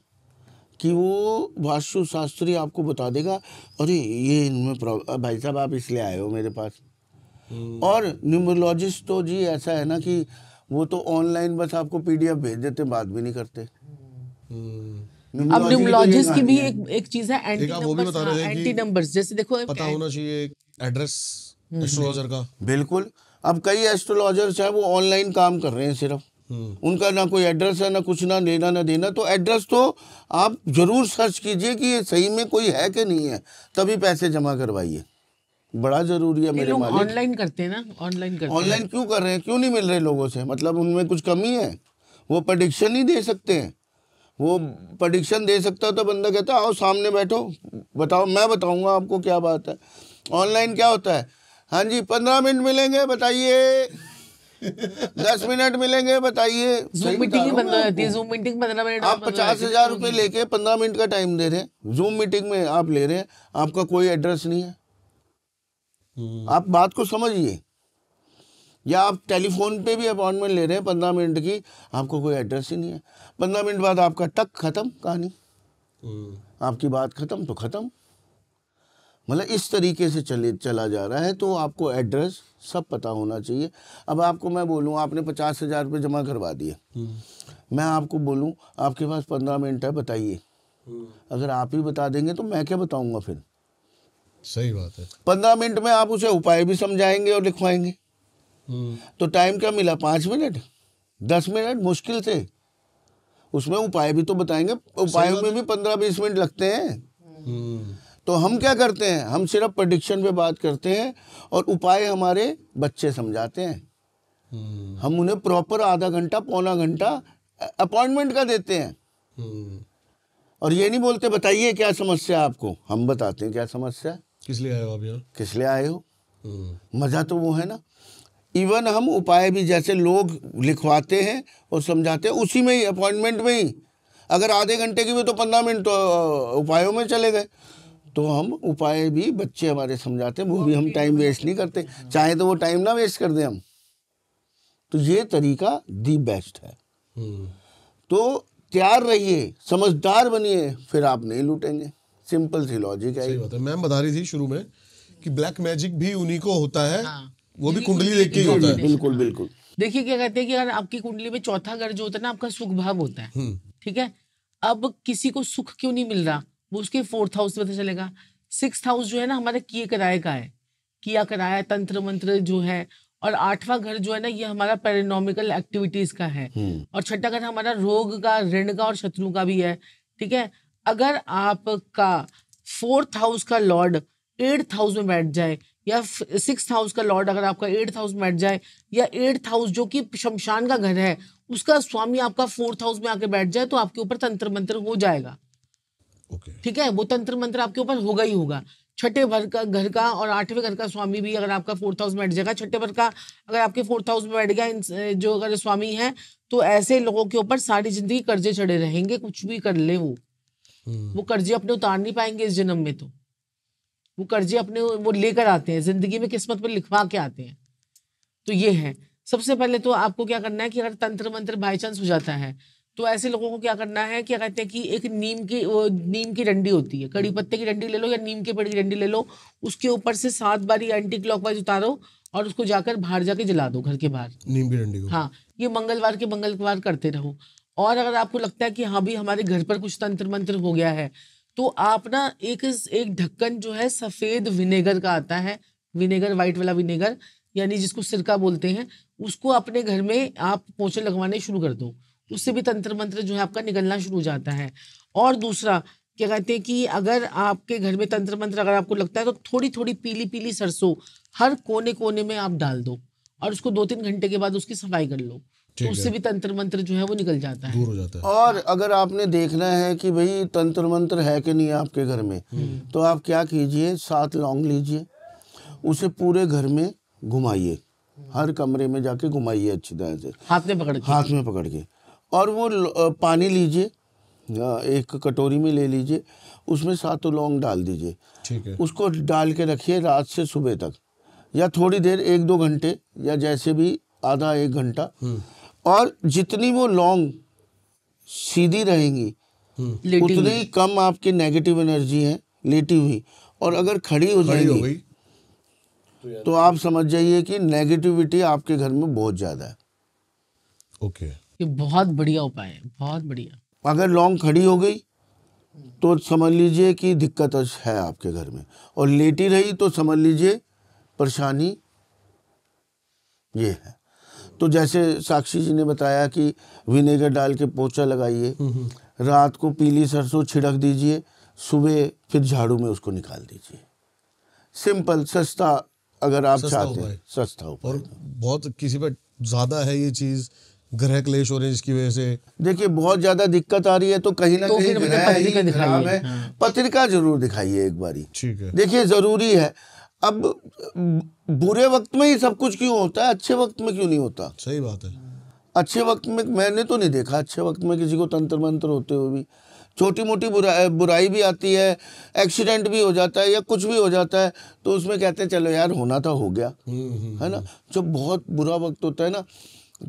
कि वो वास्तु शास्त्री आपको बता देगा अरे ये इनमें भाई साहब आप इसलिए आए हो मेरे पास हम्म। और न्यूमरोलॉजिस्ट तो जी ऐसा है ना कि वो तो ऑनलाइन बस आपको पीडीएफ भेज देते बात भी नहीं करते हम्म। अब तो न्यूमरोलॉजिस्ट की भी एक एक चीज है एंटी नंबर्स एंटी नंबर्स जैसे देखो पता होना चाहिए एड्रेस हम्म। एस्ट्रोलॉजर का बिल्कुल अब कई एस्ट्रोलॉजर्स हैं वो ऑनलाइन काम कर रहे हैं सिर्फ उनका ना कोई एड्रेस है ना कुछ ना लेना ना देना तो एड्रेस तो आप ज़रूर सर्च कीजिए कि ये सही में कोई है कि नहीं है तभी पैसे जमा करवाइए बड़ा जरूरी है मेरे मालिक ऑनलाइन करते हैं ना ऑनलाइन करते ऑनलाइन क्यों कर रहे हैं क्यों नहीं मिल रहे लोगों से मतलब उनमें कुछ कमी है वो प्रडिक्शन नहीं दे सकते हैं वो प्रडिक्शन हम्म। दे सकता तो बंदा कहता आओ सामने बैठो बताओ मैं बताऊंगा आपको क्या बात है ऑनलाइन क्या होता है हाँ जी पंद्रह मिनट मिलेंगे बताइए दस मिनट मिलेंगे बताइए आप पचास हजार रुपये लेके पंद्रह मिनट का टाइम दे रहे हैं जूम मीटिंग में आप ले रहे हैं आपका कोई एड्रेस नहीं है हम्म। आप बात को समझिए या आप टेलीफोन पे भी अपॉइंटमेंट ले रहे हैं पंद्रह मिनट की आपको कोई एड्रेस ही नहीं है पंद्रह मिनट बाद आपका टक खत्म कहानी हम्म। आपकी बात खत्म तो खत्म मतलब इस तरीके से चले चला जा रहा है तो आपको एड्रेस सब पता होना चाहिए अब आपको मैं बोलूँ आपने पचास हज़ार रुपये जमा करवा दिए हम्म। मैं आपको बोलूँ आपके पास पंद्रह मिनट है बताइए हम्म। अगर आप ही बता देंगे तो मैं क्या बताऊँगा फिर सही बात है पंद्रह मिनट में आप उसे उपाय भी समझाएंगे और लिखवाएंगे हम्म। तो टाइम क्या मिला पाँच मिनट दस मिनट मुश्किल से उसमें उपाय भी तो बताएंगे उपायों में भी पंद्रह बीस मिनट लगते हैं तो हम क्या करते हैं हम सिर्फ प्रडिक्शन पे बात करते हैं और उपाय हमारे बच्चे समझाते हैं हम्म। हम उन्हें प्रॉपर आधा घंटा पौना घंटा अपॉइंटमेंट का देते हैं हम्म। और ये नहीं बोलते बताइए क्या समस्या आपको हम बताते हैं क्या समस्या किस लिए आए हो आप यहाँ किस लिए आए हो हम्म। मज़ा तो वो है ना इवन हम उपाय भी जैसे लोग लिखवाते हैं और समझाते हैं उसी में ही अपॉइंटमेंट में ही अगर आधे घंटे की भी तो पंद्रह मिनट तो उपायों में चले गए तो हम उपाय भी बच्चे हमारे समझाते हैं वो भी हम टाइम वेस्ट नहीं करते चाहे तो वो टाइम ना वेस्ट कर दें हम तो ये तरीका दी बेस्ट है hmm. तो तैयार रहिए समझदार बनिए फिर आप नहीं लूटेंगे सिंपल सी लॉजिक है मैम बता रही थी शुरू में कि ब्लैक मैजिक भी उन्हीं को होता है हाँ। वो भी कुंडली देख के ही होता है बिल्कुल बिल्कुल देखिए क्या कहते हैं कि अगर आपकी कुंडली में चौथा घर जो होता है ना आपका सुख भाव होता है hmm. ठीक है अब किसी को सुख क्यों नहीं मिल रहा वो उसके फोर्थ हाउस से पता चलेगा सिक्स हाउस जो है ना हमारा किए किराए का है किया किराया तंत्र मंत्र जो है और आठवां घर जो है ना ये हमारा पेरानोमिकल एक्टिविटीज का है हम्म। और छठा घर हमारा रोग का ऋण का और शत्रु का भी है ठीक है अगर आपका फोर्थ हाउस का लॉर्ड एट्थ हाउस में बैठ जाए या सिक्स हाउस का लॉर्ड अगर आपका एट्थ हाउस में बैठ जाए या एट्थ हाउस जो कि शमशान का घर है उसका स्वामी आपका फोर्थ हाउस में आके बैठ जाए तो आपके ऊपर तंत्र मंत्र हो जाएगा ठीक है वो तंत्र मंत्र आपके ऊपर होगा ही होगा छठे भर का घर का और आठवें घर का स्वामी भी अगर आपका फोर्थ हाउस में बैठ जाएगा छठे भर का अगर आपके फोर्थ हाउस में बैठ गया जो अगर स्वामी है तो ऐसे लोगों के ऊपर सारी जिंदगी कर्जे चढ़े रहेंगे कुछ भी कर ले वो हम्म। वो कर्जे अपने उतार नहीं पाएंगे इस जन्म में तो वो कर्जे अपने वो लेकर आते हैं जिंदगी में किस्मत पर लिखवा के आते हैं तो ये है सबसे पहले तो आपको क्या करना है कि अगर तंत्र मंत्र बाई चांस हो जाता है तो ऐसे लोगों को क्या करना है क्या कहते हैं कि एक नीम की नीम की डंडी होती है कड़ी पत्ते की डंडी ले लो या नीम के पेड़ की डंडी ले लो उसके ऊपर से सात बारी एंटी क्लॉकवाइज उतारो और उसको जाकर बाहर जाके जला दो घर के बाहर नीम की डंडी हाँ ये मंगलवार के मंगलवार करते रहो और अगर आपको लगता है कि हाँ भी हमारे घर पर कुछ तंत्र मंत्र हो गया है तो आप ना एक एक ढक्कन जो है सफ़ेद विनेगर का आता है विनेगर व्हाइट वाला विनेगर यानी जिसको सिरका बोलते हैं उसको अपने घर में आप पोछे लगवाने शुरू कर दो उससे भी तंत्र मंत्र जो है आपका निकलना शुरू हो जाता है और दूसरा क्या कहते हैं कि अगर आपके घर में तंत्र मंत्र अगर आपको लगता है तो थोड़ी थोड़ी पीली पीली सरसों हर कोने कोने में आप डाल दो और उसको दो तीन घंटे के बाद उसकी सफाई कर लो तो उससे भी तंत्र मंत्र जो है वो निकल जाता है दूर हो जाता है और अगर आपने देखना है कि भाई तंत्र मंत्र है कि नहीं आपके घर में हम्म। तो आप क्या कीजिए सात लौंग लीजिए उसे पूरे घर में घुमाइए हम्म। हर कमरे में जाके घुमाइए अच्छी तरह से हाथ में पकड़ के हाथ में पकड़ के और वो पानी लीजिए एक कटोरी में ले लीजिए उसमें सातों लौंग डाल दीजिए ठीक है उसको डाल के रखिए रात से सुबह तक या थोड़ी देर एक दो घंटे या जैसे भी आधा एक घंटा हम्म। और जितनी वो लौंग सीधी रहेंगी हम्म। उतनी कम आपकी नेगेटिव एनर्जी है लेटी हुई और अगर खड़ी हो जाएगी तो आप समझ जाइए कि नेगेटिविटी आपके घर में बहुत ज़्यादा है ओके okay. ये बहुत बढ़िया उपाय है बहुत बढ़िया अगर लॉन्ग खड़ी हो गई तो समझ लीजिए कि दिक्कत है आपके घर में और लेटी रही तो समझ लीजिए परेशानी ये है तो जैसे साक्षी जी ने बताया कि विनेगर डाल के पोछा लगाइए हम्म, हम्म। रात को पीली सरसों छिड़क दीजिए सुबह फिर झाड़ू में उसको निकाल दीजिए सिंपल सस्ता अगर आप चाहते हैं सस्ता हो और बहुत किसी पर ज़्यादा है ये चीज़ ग्रह क्लेश हो रहे हैं जिसकी वजह से देखिए बहुत ज्यादा दिक्कत आ रही है तो कहीं ना तो कहीं ग्रह है हाँ। पत्रिका जरूर दिखाइए एक बारी ठीक है देखिए जरूरी है अब बुरे वक्त में ही सब कुछ क्यों होता है अच्छे वक्त में क्यों नहीं होता सही बात है अच्छे वक्त में मैंने तो नहीं देखा अच्छे वक्त में किसी को तंत्र मंत्र होते हुए भी छोटी मोटी बुरा बुराई भी आती है एक्सीडेंट भी हो जाता है या कुछ भी हो जाता है तो उसमें कहते हैं चलो यार होना था हो गया हम्म, हम्म, है ना हम्म। जब बहुत बुरा वक्त होता है ना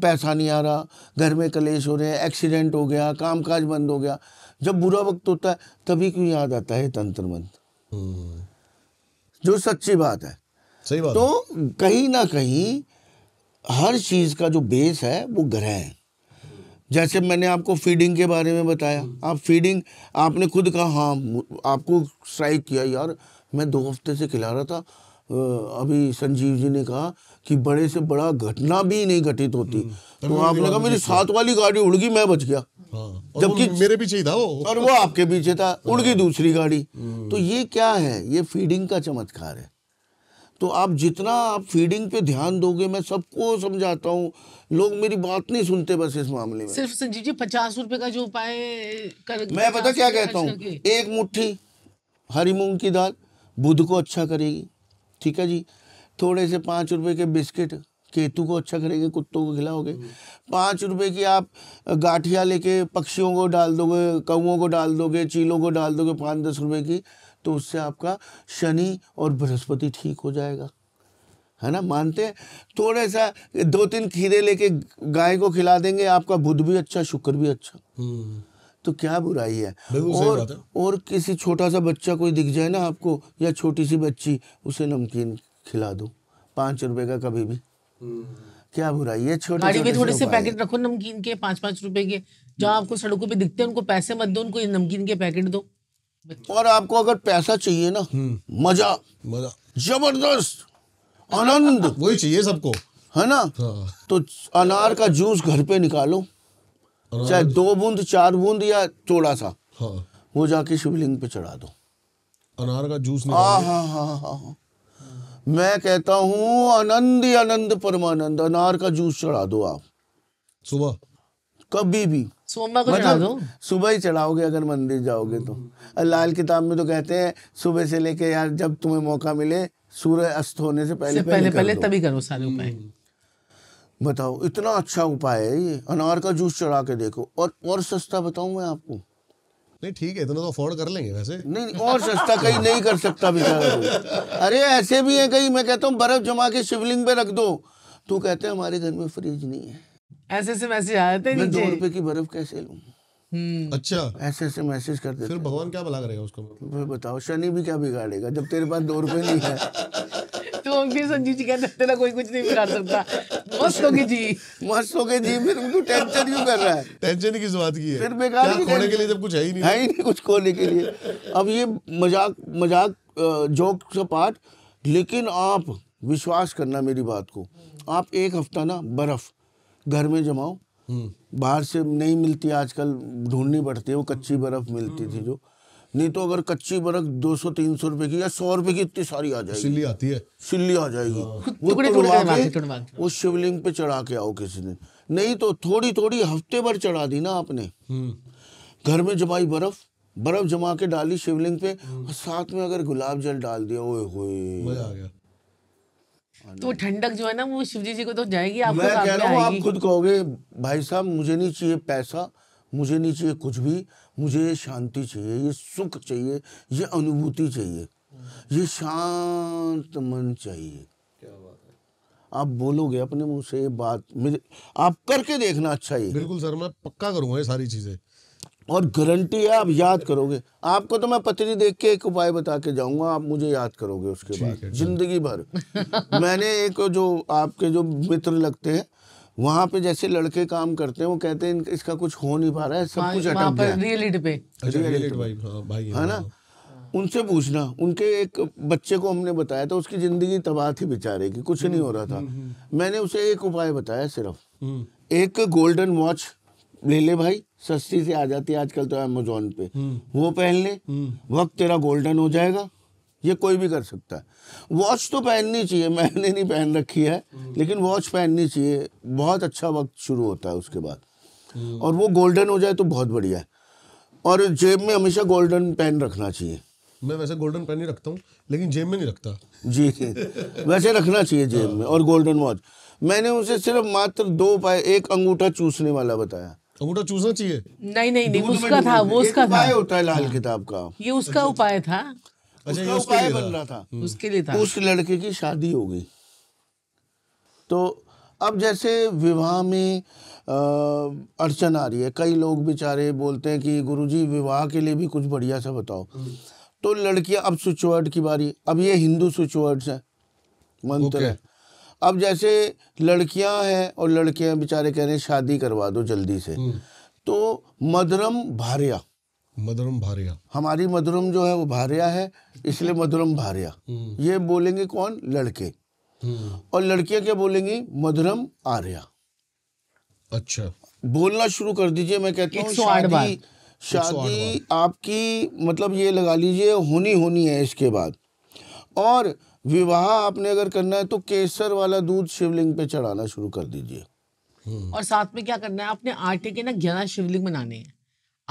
पैसा नहीं आ रहा घर में कलेश हो रहे हैं एक्सीडेंट हो गया काम काज बंद हो गया जब बुरा वक्त होता है तभी क्यों याद आता है तंत्र मंत्र हम्म। जो सच्ची बात है सही बात तो कहीं ना कहीं हर चीज का जो बेस है वो ग्रह है जैसे मैंने आपको फीडिंग के बारे में बताया हम्म। आप फीडिंग आपने खुद कहा हाँ आपको स्ट्राइक किया यार मैं दो हफ्ते से खिला रहा था अभी संजीव जी ने कहा कि बड़े से बड़ा घटना भी नहीं घटित होती हम्म। तो आपने कहा मेरी साथ वाली गाड़ी उड़ गई मैं बच गया हाँ, जबकि मेरे पीछे ही था वो और वो आपके पीछे था हाँ। उड़ गई दूसरी गाड़ी हम्म। तो ये क्या है ये फीडिंग का चमत्कार है तो आप जितना आप फीडिंग पे ध्यान दोगे मैं सबको समझाता हूँ लोग मेरी बात नहीं सुनते बस इस मामले में सिर्फ संजीव जी पचास रुपए का जो उपाय कर मैं पता क्या कहता हूँ एक मुट्ठी हरी मूंग की दाल बुध को अच्छा करेगी ठीक है जी थोड़े से पाँच रुपए के बिस्किट केतु को अच्छा करेंगे कुत्तों को खिलाओगे हम्म। पाँच रुपए की आप गाठिया लेके पक्षियों को डाल दोगे कौओं को डाल दोगे चीलों को डाल दोगे पाँच दस रुपए की तो उससे आपका शनि और बृहस्पति ठीक हो जाएगा है ना मानते हैं थोड़ा सा दो तीन खीरे लेके गाय को खिला देंगे आपका बुध भी अच्छा शुक्र भी अच्छा हम्म। तो क्या बुराई है और और किसी छोटा सा बच्चा कोई दिख जाए ना आपको या छोटी सी बच्ची उसे नमकीन खिला दो पांच रुपए का कभी भी क्या बुराई है छोटे गाड़ी में थोड़े से पैकेट रखो नमकीन के पांच पांच रुपए के जहाँ आपको सड़कों पे दिखते हैं उनको पैसे मत दो उनको नमकीन के पैकेट दो और आपको अगर पैसा चाहिए ना हम्म। मजा मजा जबरदस्त आनंद वही चाहिए सबको है ना हाँ। तो अनार का जूस घर पे निकालो चाहे दो बूंद चार बूंद या थोड़ा सा हाँ। वो जाके शिवलिंग पे चढ़ा दो अनार का जूस हाँ, हाँ हाँ हाँ हाँ मैं कहता हूँ आनंद आनंद परमानंद अनार का जूस चढ़ा दो आप सुबह कभी भी सोमवार को मतलब सुबह ही चढ़ाओगे अगर मंदिर जाओगे तो लाल किताब में तो कहते हैं सुबह से लेके यार जब तुम्हें मौका मिले सूर्य अस्त होने से पहले से पहले पहले, पहले तभी करो सारे उपाय हम्म। बताओ इतना अच्छा उपाय है ये अनार का जूस चढ़ा के देखो और और सस्ता बताऊं मैं आपको नहीं ठीक है इतना तो अफोर्ड कर लेंगे वैसे नहीं, और सस्ता कहीं नहीं कर सकता बेचारा अरे ऐसे भी है कहीं मैं कहता हूँ बर्फ जमा के शिवलिंग पे रख दो तू कहते हैं हमारे घर में फ्रिज नहीं है ऐसे से वैसे आए थे मैं दो रुपए की बर्फ कैसे लूंगा हम्म। अच्छा ऐसे ऐसे मैसेज कर देते फिर भगवान क्या भला करेगा उसको फिर बताओ शनि भी क्या बिगाड़ेगा जब तेरे पास दो रुपए नहीं है तो अंकित संजीव जी कहते तेरा कोई कुछ नहीं बिगाड़ सकता मस्त जी मस्त जी फिर टेंशन क्यों कर रहा है टेंशन बात की है फिर बेकार खोने के लिए जब कुछ है ही नहीं है ही नहीं कुछ खोने के लिए अब ये मजाक मजाक जोक का पार्ट लेकिन आप विश्वास करना मेरी बात को आप एक हफ्ता ना बर्फ घर में जमाओ हम्म। बाहर से नहीं मिलती आजकल ढूंढनी पड़ती है वो कच्ची बर्फ़ मिलती थी हम्म। जो नहीं तो अगर कच्ची बर्फ दो सौ तीन सौ रुपए की या सौ रुपए की इतनी सारी आ जाएगी सिल्ली आती है सिल्ली आ जाएगी हाँ। वो उस शिवलिंग पे चढ़ा के आओ किसी दिन नहीं तो थोड़ी थोड़ी हफ्ते भर चढ़ा दी ना आपने हम्म। घर में जमाई बर्फ बर्फ जमा के डाली शिवलिंग पे हम्म। और साथ में अगर गुलाब जल डाल दिया ओए मजा आ गया तो ठंडक जो है ना वो शिव जी को तो जाएगी आपको मैं कह रहा हूँ आप खुद कहोगे भाई साहब मुझे नहीं चाहिए पैसा मुझे नहीं चाहिए कुछ भी मुझे ये शांति चाहिए ये सुख चाहिए ये अनुभूति चाहिए ये शांत मन चाहिए क्या बात आप बोलोगे अपने मुंह से ये बात मुझे आप करके देखना अच्छा ये बिल्कुल सर मैं पक्का करूंगा ये सारी चीजें और गारंटी है आप याद करोगे आपको तो मैं पत्री देख के एक उपाय बता के जाऊंगा आप मुझे याद करोगे उसके बाद जिंदगी भर मैंने एक जो आपके जो मित्र लगते हैं वहाँ पे जैसे लड़के काम करते हैं वो कहते हैं इसका कुछ हो नहीं पा रहा है सब कुछ अटक गया रियलिटी पे अच्छा, हाँ, है ना हाँ। उनसे पूछना उनके एक बच्चे को हमने बताया था उसकी ज़िंदगी तबाह थी बेचारे की कुछ नहीं हो रहा था हम्म, हम्म, हम्म। मैंने उसे एक उपाय बताया सिर्फ एक गोल्डन वॉच ले ले भाई सस्ती से आ जाती है आजकल तो अमेजोन पे हम्म। वो पहन ले हम्म। वक्त तेरा गोल्डन हो जाएगा ये कोई भी कर सकता है वॉच तो पहननी चाहिए मैंने नहीं पहन रखी है हम्म। लेकिन वॉच पहननी चाहिए बहुत अच्छा वक्त शुरू होता है उसके बाद और वो गोल्डन हो जाए तो बहुत बढ़िया है और जेब में हमेशा गोल्डन पेन रखना चाहिए मैं वैसे गोल्डन पेन ही रखता हूँ लेकिन जेब में नहीं रखता जी वैसे रखना चाहिए जेब में और गोल्डन हाँ। वॉच मैंने उसे सिर्फ मात्र दो पाए एक अंगूठा चूसने वाला बताया अंगूठा चूसना चाहिए नहीं नहीं नहीं उसका था वो उसका था होता है लाल किताब का ये उसका अच्छा। उपाय था अच्छा, उसका उपाय बन रहा था हम्म। उसके लिए था तो उस लड़के की शादी हो गई तो अब जैसे विवाह में अड़चन आ रही है कई लोग बेचारे बोलते हैं कि गुरुजी विवाह के लिए भी कुछ बढ़िया सा बताओ हम्म। तो लड़कियां अब स्विच वर्ड की बारी अब ये हिंदू स्विच वर्ड्स है मंत्र है अब जैसे लड़कियां हैं और लड़कियां बेचारे कह रहे हैं शादी करवा दो जल्दी से हम्म। तो मधुरम भारिया मधुरम भारिया हमारी मधुरम जो है वो भारिया है इसलिए मधुरम भारिया हम्म। ये बोलेंगे कौन लड़के हम्म। और लड़कियां क्या बोलेंगी मधुरम आर्या अच्छा बोलना शुरू कर दीजिए मैं कहती हूँ शादी शादी आपकी मतलब ये लगा लीजिए होनी होनी है इसके बाद और विवाह आपने अगर करना है तो केसर वाला दूध शिवलिंग पे चढ़ाना शुरू कर दीजिए हम्म। और साथ में क्या करना है आपने आटे के ना ग्यारह शिवलिंग बनाने हैं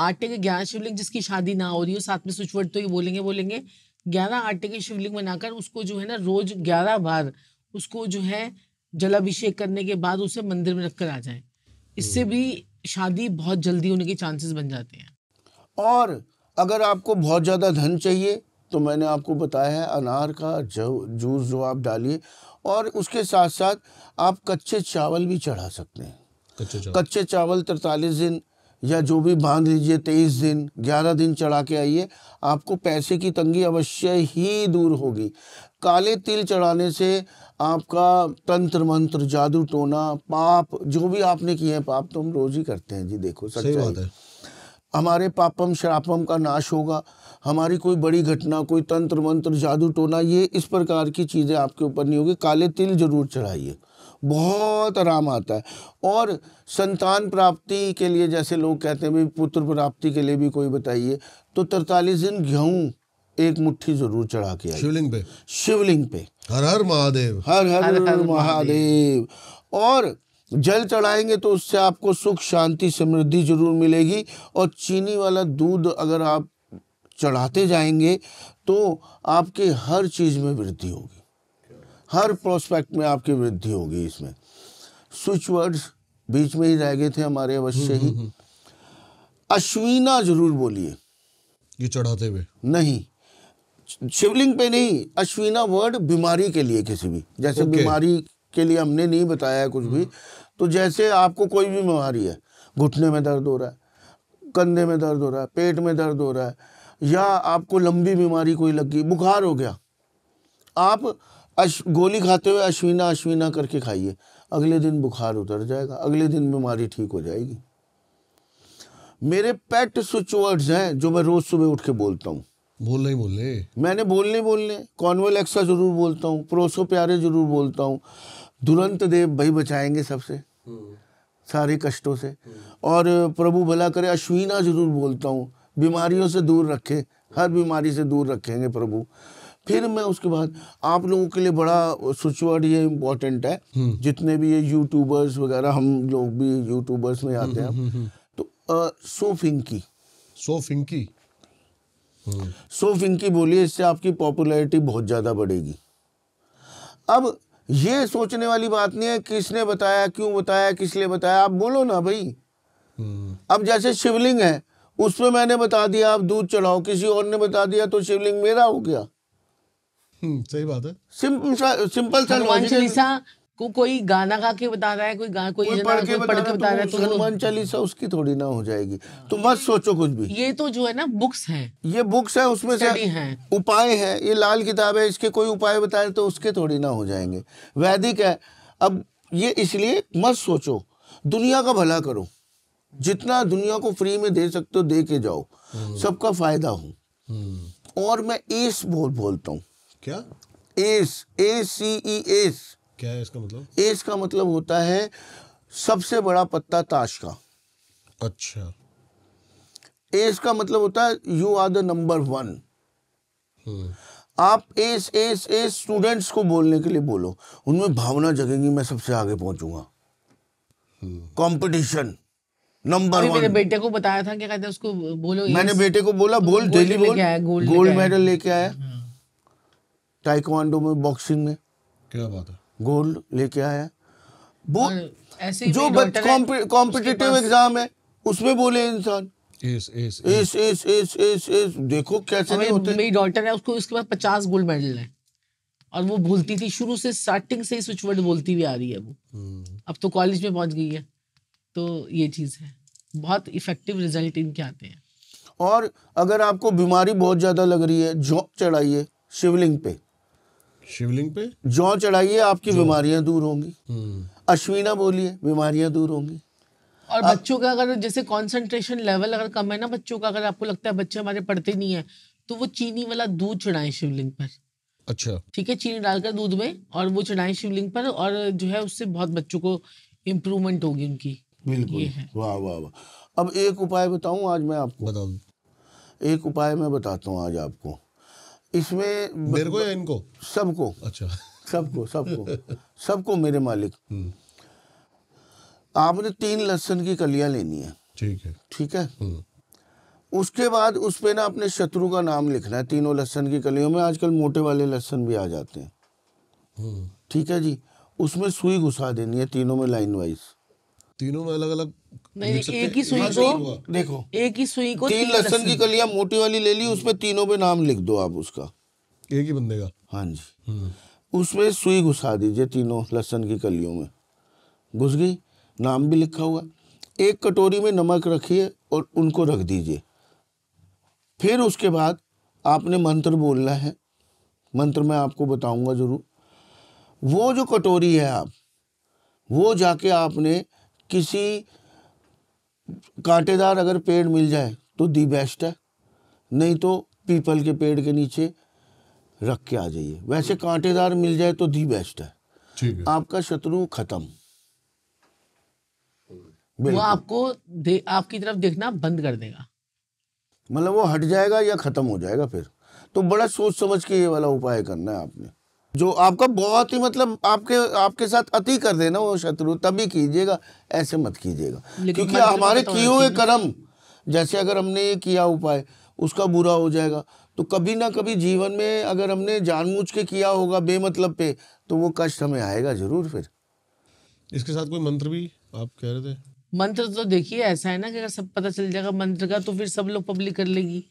आटे के ग्यारह शिवलिंग जिसकी शादी ना हो रही हो साथ में सुचवट तो ये बोलेंगे बोलेंगे ग्यारह आटे के शिवलिंग बनाकर उसको जो है ना रोज ग्यारह बार उसको जो है जलाभिषेक करने के बाद उसे मंदिर में रखकर आ जाए इससे हम्म। भी शादी बहुत जल्दी होने के चांसेस बन जाते हैं और अगर आपको बहुत ज़्यादा धन चाहिए तो मैंने आपको बताया है अनार का जूस जो आप डालिए और उसके साथ साथ आप कच्चे चावल भी चढ़ा सकते हैं कच्चे चावल, तरतालीस दिन या जो भी बांध लीजिए तेईस दिन ग्यारह दिन चढ़ा के आइए आपको पैसे की तंगी अवश्य ही दूर होगी काले तिल चढ़ाने से आपका तंत्र मंत्र जादू टोना पाप जो भी आपने किए हैं पाप तो हम रोज ही करते हैं जी देखो सच्चाई हमारे पापम श्रापम का नाश होगा हमारी कोई बड़ी घटना कोई तंत्र मंत्र जादू टोना ये इस प्रकार की चीज़ें आपके ऊपर नहीं होगी काले तिल जरूर चढ़ाइए बहुत आराम आता है और संतान प्राप्ति के लिए जैसे लोग कहते हैं भाई पुत्र प्राप्ति के लिए भी कोई बताइए तो तरतालीस दिन गेहूँ एक मुट्ठी जरूर चढ़ा के शिवलिंग पे शिवलिंग पे हर हर महादेव हर हर, हर, हर, हर महादेव और जल चढ़ाएंगे तो उससे आपको सुख शांति समृद्धि जरूर मिलेगी और चीनी वाला दूध अगर आप चढ़ाते जाएंगे तो आपके हर चीज़ में वृद्धि होगी हर प्रोस्पेक्ट में आपकी वृद्धि होगी इसमें स्विच वर्ड्स बीच में ही रह गए थे हमारे अवश्य ही हम्म, हम्म, हम्म। अश्विना जरूर बोलिए ये चढ़ाते हुए नहीं शिवलिंग पे नहीं अश्विना वर्ड बीमारी के लिए किसी भी जैसे okay. बीमारी के लिए हमने नहीं बताया कुछ भी तो जैसे आपको कोई भी बीमारी है घुटने में दर्द हो रहा है कंधे में दर्द हो रहा है पेट में दर्द हो रहा है या आपको लंबी बीमारी कोई लग गई बुखार हो गया आप अश गोली खाते हुए अश्विना अश्विना करके खाइए अगले दिन बुखार उतर जाएगा अगले दिन बीमारी ठीक हो जाएगी मेरे पेट स्विच वर्ड्स हैं जो मैं रोज़ सुबह उठ के बोलता हूँ बोलने ही बोलने मैंने बोलने बोलने कॉन्वेल एक्सा ज़रूर बोलता हूँ प्रोसो प्यारे ज़रूर बोलता हूँ दुरंत देव भाई बचाएंगे सबसे सारे कष्टों से और प्रभु भला करे अश्विना जरूर बोलता हूँ बीमारियों से दूर रखे हर बीमारी से दूर रखेंगे प्रभु फिर मैं उसके बाद आप लोगों के लिए बड़ा सुचवर्ड ये इम्पोर्टेंट है हम्म। जितने भी ये यूट्यूबर्स वगैरह हम लोग भी यूट्यूबर्स में आते हैं हम्म, हम्म, तो सोफिंकी सोफिंकी सो फिंकी बोलिए इससे आपकी पॉपुलैरिटी बहुत ज़्यादा बढ़ेगी अब ये सोचने वाली बात नहीं है किसने बताया क्यों बताया किस लिए बताया आप बोलो ना भाई हम्म। अब जैसे शिवलिंग है उसमें मैंने बता दिया आप दूध चढ़ाओ किसी और ने बता दिया तो शिवलिंग मेरा हो गया हम्म, सही बात है सिंपल सा हनुमान को कोई गाना गा के बता रहा है कोई गा, कोई, कोई पढ़ के कोई पढ़ के बता रहा है तो, तो हनुमान चालीसा उसकी थोड़ी ना हो जाएगी तो मत सोचो कुछ भी ये तो जो है ना बुक्स है ये बुक्स है उसमें से है। उपाय है ये लाल किताब है इसके कोई उपाय बताए तो उसके थोड़ी ना हो जाएंगे वैदिक है अब ये इसलिए मत सोचो दुनिया का भला करो जितना दुनिया को फ्री में दे सकते हो दे के जाओ हम्म। सबका फायदा हो हम्म। और मैं एस बोल बोलता हूँ क्या S A C E S क्या है इसका मतलब एस का मतलब होता है सबसे बड़ा पत्ता ताश का अच्छा एस का मतलब होता है you are the number one आप एस एस एस स्टूडेंट्स को बोलने के लिए बोलो उनमें भावना जगेगी मैं सबसे आगे पहुंचूंगा कंपटीशन नंबर वन मेरे बेटे को बताया था क्या कहते हैं उसको बोलो मैंने बेटे को बोला बोल डेली बोल गोल्ड मेडल लेके आया टाइकोंडो हम्म। में बॉक्सिंग में क्या बात है गोल्ड लेके आया वो ऐसे जो कॉम्पिटिटिव एग्जाम है उसमें बोले इंसान S S S S S देखो कैसे नहीं होते मेरी डॉटर है उसको इसके बाद पचास गोल्ड मेडल है और वो बोलती थी शुरू से स्टार्टिंग से ही स्विच वर्ड बोलती भी आ रही है वो हम्म। अब तो कॉलेज में पहुंच गई है तो ये चीज़ है बहुत इफेक्टिव रिजल्ट इनके आते हैं और अगर आपको बीमारी बहुत ज़्यादा लग रही है जॉब चढ़ाइए शिवलिंग पे शिवलिंग पे जौ चढ़ाइए आपकी बीमारियां दूर होंगी हम्म। अश्विना बोलिए बीमारियां दूर होंगी और बच्चों का अगर जैसे कंसंट्रेशन लेवल अगर कम है ना बच्चों का अगर आपको लगता है बच्चे हमारे पढ़ते नहीं है तो वो चीनी वाला दूध चढ़ाए शिवलिंग पर अच्छा ठीक है चीनी डालकर दूध में और वो चढ़ाए शिवलिंग पर और जो है उससे बहुत बच्चों को इम्प्रूवमेंट होगी उनकी बिल्कुल वाह वाह वाह अब एक उपाय बताऊं आज मैं आपको बता एक उपाय मैं बताता हूँ आज आपको इसमें मेरे को या इनको सबको अच्छा सबको सबको सबको मेरे मालिक हम्म। आपने तीन लहसन की कलिया लेनी है ठीक है ठीक है हम्म। उसके बाद उस पे ना अपने शत्रु का नाम लिखना है तीनों लहसन की कलियों में आजकल मोटे वाले लहसन भी आ जाते हैं हम्म। ठीक है जी उसमें सुई घुसा देनी है तीनों में लाइन वाइज तीनों में अलग अलग नहीं एक ही हाँ, सुई को देखो एक ही सुई को तीन लहसन की कलिया मोटी वाली ले ली उसमें तीनों पे नाम लिख दो आप उसका एक ही बंदे का हाँ जी हम्म। उसमें सुई घुसा दीजिए तीनों लहसन की कलियों में घुस गई नाम भी लिखा हुआ एक कटोरी में नमक रखिए और उनको रख दीजिए फिर उसके बाद आपने मंत्र बोलना है मंत्र मैं आपको बताऊंगा जरूर वो जो कटोरी है आप वो जाके आपने किसी कांटेदार अगर पेड़ मिल जाए तो दी बेस्ट है नहीं तो पीपल के पेड़ के नीचे रख के आ जाइए वैसे कांटेदार मिल जाए तो दी बेस्ट है, है। आपका शत्रु खत्म वो आपको दे, आपकी तरफ देखना बंद कर देगा मतलब वो हट जाएगा या खत्म हो जाएगा फिर तो बड़ा सोच समझ के ये वाला उपाय करना है आपने जो आपका बहुत ही मतलब आपके आपके साथ अति कर देना वो शत्रु तभी कीजिएगा ऐसे मत कीजिएगा क्योंकि तो हमारे किए हुए कर्म जैसे अगर हमने ये किया उपाय उसका बुरा हो जाएगा तो कभी ना कभी जीवन में अगर हमने जानबूझ के किया होगा बेमतलब पे तो वो कष्ट हमें आएगा जरूर फिर इसके साथ कोई मंत्र भी आप कह रहे थे मंत्र तो देखिए ऐसा है ना कि अगर सब पता चल जाएगा मंत्र का तो फिर सब लोग पब्लिक कर लेगी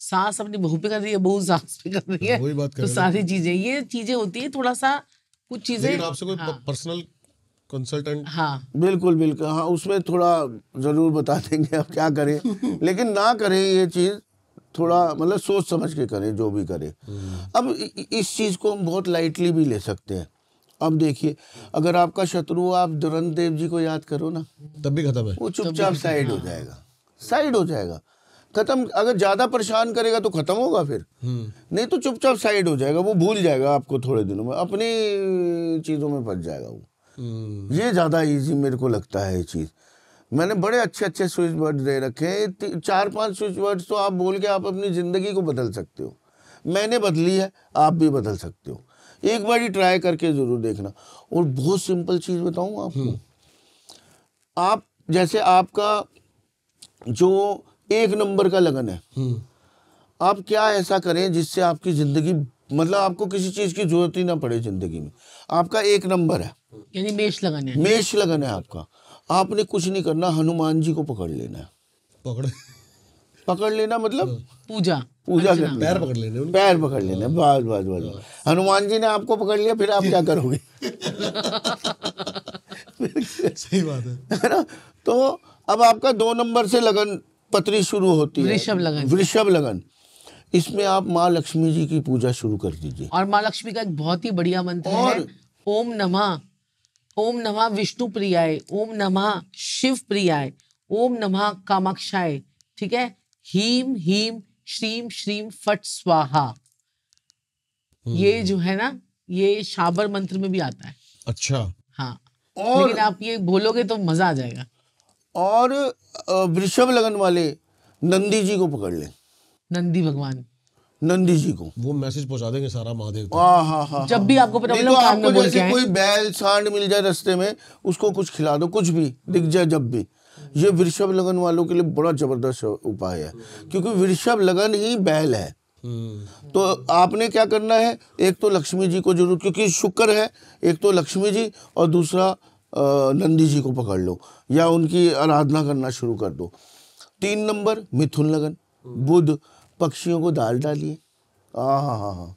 सास अपनी बहू पे कर रही है बहू सास पे कर रही है हाँ, वही बात कर तो सारी चीजें ये चीजें होती है थोड़ा सा कुछ चीजें आपसे कोई पर्सनल हाँ। कंसल्टेंट हाँ बिल्कुल बिल्कुल हाँ उसमें थोड़ा जरूर बता देंगे आप क्या करें लेकिन ना करें ये चीज़ थोड़ा मतलब सोच समझ के करें जो भी करें हम्म। अब इस चीज़ को हम बहुत लाइटली भी ले सकते हैं अब देखिए अगर आपका शत्रु आप दुरंत देव जी को याद करो ना तब भी खत्म है वो चुपचाप साइड हाँ। हो जाएगा साइड हो जाएगा खत्म अगर ज़्यादा परेशान करेगा तो ख़त्म होगा फिर हम्म। नहीं तो चुपचाप साइड हो जाएगा वो भूल जाएगा आपको थोड़े दिनों में अपनी चीज़ों में फंस जाएगा वो हम्म। ये ज़्यादा इजी मेरे को लगता है ये चीज़ मैंने बड़े अच्छे अच्छे स्विच वर्ड दे रखे हैं चार पांच स्विच वर्ड तो आप बोल के आप अपनी ज़िंदगी को बदल सकते हो मैंने बदली है आप भी बदल सकते हो एक बार ही ट्राई करके ज़रूर देखना और बहुत सिंपल चीज़ बताऊ आपको हम्म। आप जैसे आपका जो एक नंबर का लगन है हम्म। आप क्या ऐसा करें जिससे आपकी जिंदगी मतलब आपको किसी चीज की जरूरत ही ना पड़े जिंदगी में आपका एक नंबर है यानी मेष लगन है मेष लगन है आपका आपने कुछ नहीं करना हनुमान जी को पकड़ लेना है पकड़ पकड़ लेना मतलब पूजा पूजा पैर पकड़ लेने पैर पकड़ लेने बाज बाज बाज हनुमान जी ने आपको पकड़ लिया फिर आप क्या करोगे सही बात है ना तो अब आपका दो नंबर से लगन पत्री शुरू होती है वृषभ लगन वृषभ लगन इसमें आप माँ लक्ष्मी जी की पूजा शुरू कर दीजिए और माँ लक्ष्मी का एक बहुत ही बढ़िया मंत्र है ओम नमा ओम नमा विष्णु प्रियाय ओम नमा शिव प्रियाय ओम नमा कामाक्षाय ठीक है हीम हीम श्रीम श्रीम फट स्वाहा ये हम्म। जो है ना ये शाबर मंत्र में भी आता है अच्छा हाँ और लेकिन आप ये बोलोगे तो मजा आ जाएगा और वृषभ लगन वाले नंदी जी को पकड़ लें नंदी भगवान नंदी जी को वो मैसेज पहुंचा देंगे सारा महादेव हाँ हाँ हाँ जब हाँ। भी आपको पता तो आपको जैसे कोई बैल सांड मिल जाए रास्ते में उसको कुछ खिला दो कुछ भी दिख जाए जब भी ये वृषभ लगन वालों के लिए बड़ा जबरदस्त उपाय है क्योंकि वृषभ लगन ही बैल है हम्म। तो आपने क्या करना है एक तो लक्ष्मी जी को जरूर क्योंकि शुक्र है एक तो लक्ष्मी जी और दूसरा नंदी जी को पकड़ लो या उनकी आराधना करना शुरू कर दो तीन नंबर मिथुन लगन बुध पक्षियों को दाल डालिए हाँ हाँ हाँ हाँ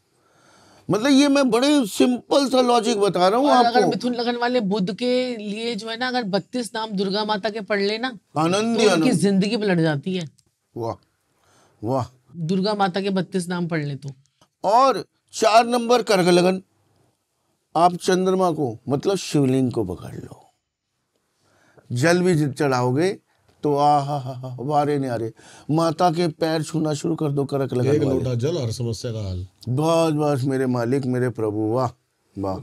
मतलब ये मैं बड़े सिंपल सा लॉजिक बता रहा हूँ अगर मिथुन लगन वाले बुद्ध के लिए जो है ना अगर बत्तीस नाम दुर्गा माता के पढ़ लेना आनंद तो उनकी जिंदगी पलट जाती है वाह वाह दुर्गा माता के बत्तीस नाम पढ़ ले तो और चार नंबर कर्क लगन आप चंद्रमा को मतलब शिवलिंग को पकड़ लो जल भी चढ़ाओगे तो आ हा हा हा वारे न्यारे माता के पैर छूना शुरू कर दो करक लगा एक लोटा जल और समस्या का हल बस बस मेरे मालिक मेरे प्रभु वाह वाह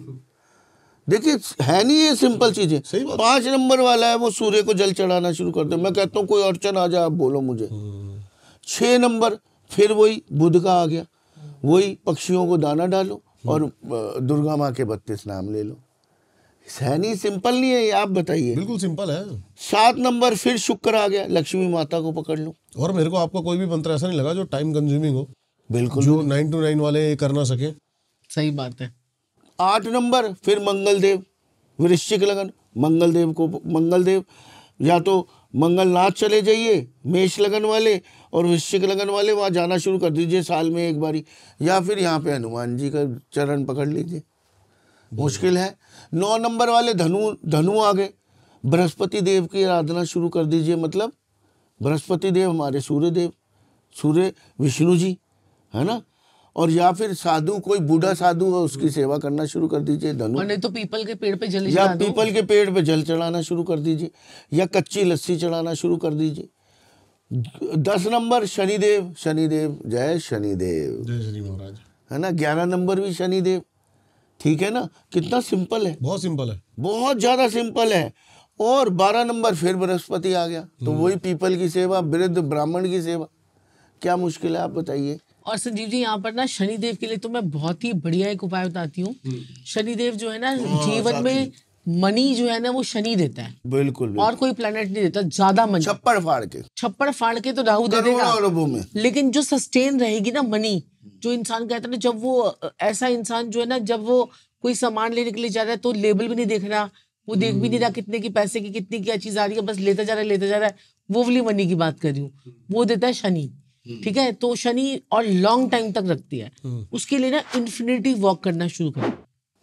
देखिए है नहीं ये सिंपल चीजें पांच नंबर वाला है वो सूर्य को जल चढ़ाना शुरू कर दो मैं कहता हूँ कोई अड़चन आ जाए आप बोलो मुझे हम्म। छह नंबर फिर वही बुध का आ गया वही पक्षियों को दाना डालो और हम्म। दुर्गा माँ के बत्तीस नाम ले लो सहनी सिंपल नहीं है ये आप बताइए बिल्कुल सिंपल है सात नंबर फिर शुक्र आ गया लक्ष्मी माता को पकड़ लो और मेरे को आपका कोई भी मंत्र ऐसा नहीं लगा जो टाइम कंज्यूमिंग हो बिल्कुल जो नाइन टू नाइन वाले कर ना सके सही बात है आठ नंबर फिर मंगलदेव वृश्चिक लगन मंगलदेव को मंगलदेव या तो मंगलनाथ चले जाइए मेष लगन वाले और वृश्चिक लगन वाले वहाँ जाना शुरू कर दीजिए साल में एक बारी या फिर यहाँ पे हनुमान जी का चरण पकड़ लीजिए मुश्किल है नौ नंबर वाले धनु धनु आ गए बृहस्पति देव की आराधना शुरू कर दीजिए मतलब बृहस्पति देव हमारे सूर्य देव सूर्य विष्णु जी है ना और या फिर साधु कोई बूढ़ा साधु है उसकी सेवा करना शुरू कर दीजिए धनु नहीं तो पीपल के पेड़ पे जल या पीपल के पेड़ पे जल चढ़ाना शुरू कर दीजिए या कच्ची लस्सी चढ़ाना शुरू कर दीजिए दस नंबर शनिदेव शनिदेव जय शनिदेव जय श्री महाराज है ना ग्यारह नंबर भी शनिदेव ठीक है ना कितना सिंपल है बहुत सिंपल है बहुत ज्यादा सिंपल है और बारह नंबर फिर बृहस्पति आ गया तो हम्म। वही पीपल की सेवा वृद्ध ब्राह्मण की सेवा क्या मुश्किल है आप बताइए और संजीव जी यहाँ पर ना शनिदेव के लिए तो मैं बहुत ही बढ़िया एक उपाय बताती हूँ हम्म। शनिदेव जो है ना जीवन में मनी जो है ना वो शनि देता है बिल्कुल, और कोई प्लेनेट नहीं देता ज्यादा मनी छप्पड़ फाड़ के छप्पड़ फाड़ के तो राहु दे देगा लेकिन जो सस्टेन रहेगी ना मनी जो इंसान कहता है ना जब वो ऐसा इंसान जो है ना जब वो कोई सामान लेने के लिए जा रहा है तो लेबल भी नहीं देख रहा वो देख भी नहीं रहा हम्म। कितने की पैसे की कितनी क्या चीज आ रही है बस लेता जा रहा है लेता जा रहा है वो वाली मनी की बात कर रही हूँ वो देता है शनि हम्म। ठीक है तो शनि और लॉन्ग टाइम तक रखती है हम्म। उसके लिए ना इन्फिनिटी वॉक करना शुरू करें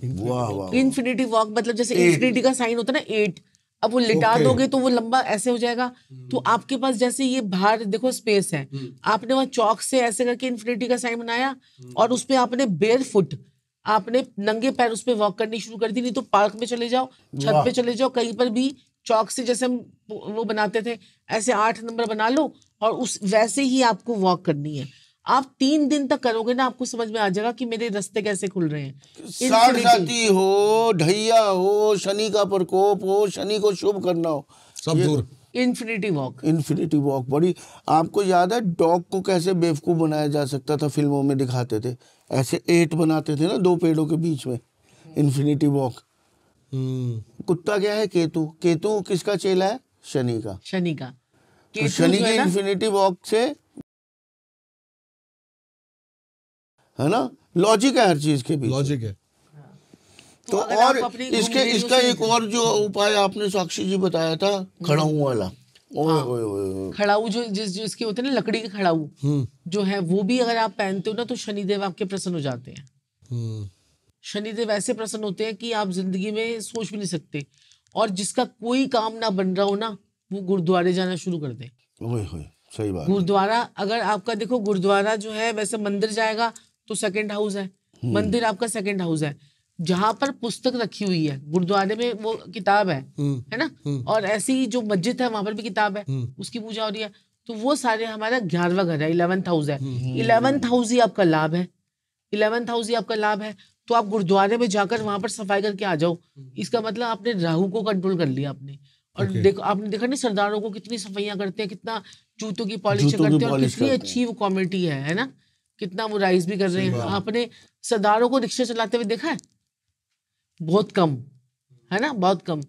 इन्फिनिटी वॉक मतलब जैसे इन्फिनिटी का साइन होता है ना एट अब वो लिटा okay. दोगे तो वो लंबा ऐसे हो जाएगा hmm. तो आपके पास जैसे ये बाहर देखो स्पेस है hmm. आपने वहां चौक से ऐसे करके इन्फिनिटी का साइन बनाया hmm. और उसपे आपने बेयर फुट आपने नंगे पैर उस पर वॉक करनी शुरू कर दी नहीं तो पार्क में चले जाओ छत पे चले जाओ कहीं पर भी चौक से जैसे हम वो बनाते थे ऐसे आठ नंबर बना लो और उस वैसे ही आपको वॉक करनी है आप तीन दिन तक करोगे ना आपको समझ में आ जाएगा कि मेरे रास्ते कैसे खुल रहे हैं हो ढैया हो शनि का प्रकोप हो शनि को शुभ करना हो सब दूर इन्फिनिटी वॉक इन्फिनिटी वॉक बड़ी आपको याद है डॉग को कैसे बेवकूफ़ बनाया जा सकता था फिल्मों में दिखाते थे ऐसे एट बनाते थे ना दो पेड़ों के बीच में इन्फिनिटी वॉक हम्म। कुत्ता क्या है केतु केतु किसका चेला है शनि का शनि का तो शनि के इन्फिनिटी वॉक से है ना लॉजिक है हर चीज के भी लॉजिक है हाँ। तो, तो और इसके इसका एक और जो उपाय आपने साक्षी जी बताया था हम्म। खड़ाऊ वाला हाँ। खड़ाऊ जो जिस जो इसके होते हैं ना लकड़ी के खड़ाऊ हम्म। जो है वो भी अगर आप पहनते हो ना तो शनिदेव आपके प्रसन्न हो जाते हैं हम्म। शनिदेव ऐसे प्रसन्न होते हैं कि आप जिंदगी में सोच भी नहीं सकते और जिसका कोई काम ना बन रहा हो ना वो गुरुद्वारे जाना शुरू कर दे सही बात गुरुद्वारा अगर आपका देखो गुरुद्वारा जो है वैसे मंदिर जाएगा तो सेकंड हाउस है हम्म। मंदिर आपका सेकंड हाउस है जहां पर पुस्तक रखी हुई है गुरुद्वारे में वो किताब है हम्म, है ना हम्म। और ऐसी जो मस्जिद है वहां पर भी किताब है उसकी पूजा हो रही है तो वो सारे हमारा ग्यारहवा घर है इलेवंथ हाउस है इलेवंथ हाउस ही आपका लाभ है इलेवंथ हाउस ही आपका लाभ है तो आप गुरुद्वारे में जाकर वहां पर सफाई करके आ जाओ इसका मतलब आपने राहु को कंट्रोल कर लिया आपने और okay. देखो आपने देखा नहीं सरदारों को कितनी सफाइयां करते हैं कितना जूतों की पॉलिश करते हैं और कितनी अच्छी वो कॉमेडी है है ना कितना वो राइज भी कर रहे हैं आपने सरदारों को रिक्शा चलाते हुए देखा है बहुत कम है ना बहुत कम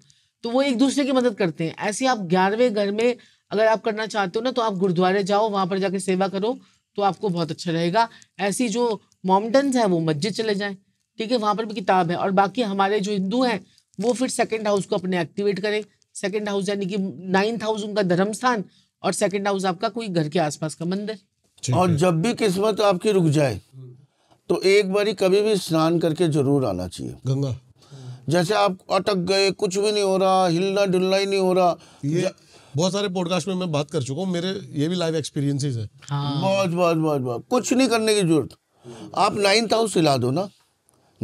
तो वो एक दूसरे की मदद करते हैं ऐसे आप ग्यारहवें घर में अगर आप करना चाहते हो ना तो आप गुरुद्वारे जाओ वहां पर जाके सेवा करो तो आपको बहुत अच्छा रहेगा ऐसी जो मॉमडन्स है वो मस्जिद चले जाए ठीक है वहाँ पर भी किताब है और बाकी हमारे जो हिंदू हैं वो फिर सेकेंड हाउस को अपने एक्टिवेट करें सेकेंड हाउस यानी कि नाइन्थ हाउस उनका धर्म स्थान और सेकेंड हाउस आपका कोई घर के आसपास का मंदिर और जब भी किस्मत आपकी रुक जाए तो एक बारी कभी भी स्नान करके जरूर आना चाहिए गंगा जैसे आप अटक गए कुछ भी नहीं हो रहा हिलना डुलना ही नहीं हो रहा ये बहुत सारे पॉडकास्ट में मैं बात कर चुका हूँ मेरे ये भी लाइव एक्सपीरियंसेस है हाँ। बहुत बहुत बहुत बहुत कुछ नहीं करने की जरूरत आप नाइन्थ हाउस हिला दो ना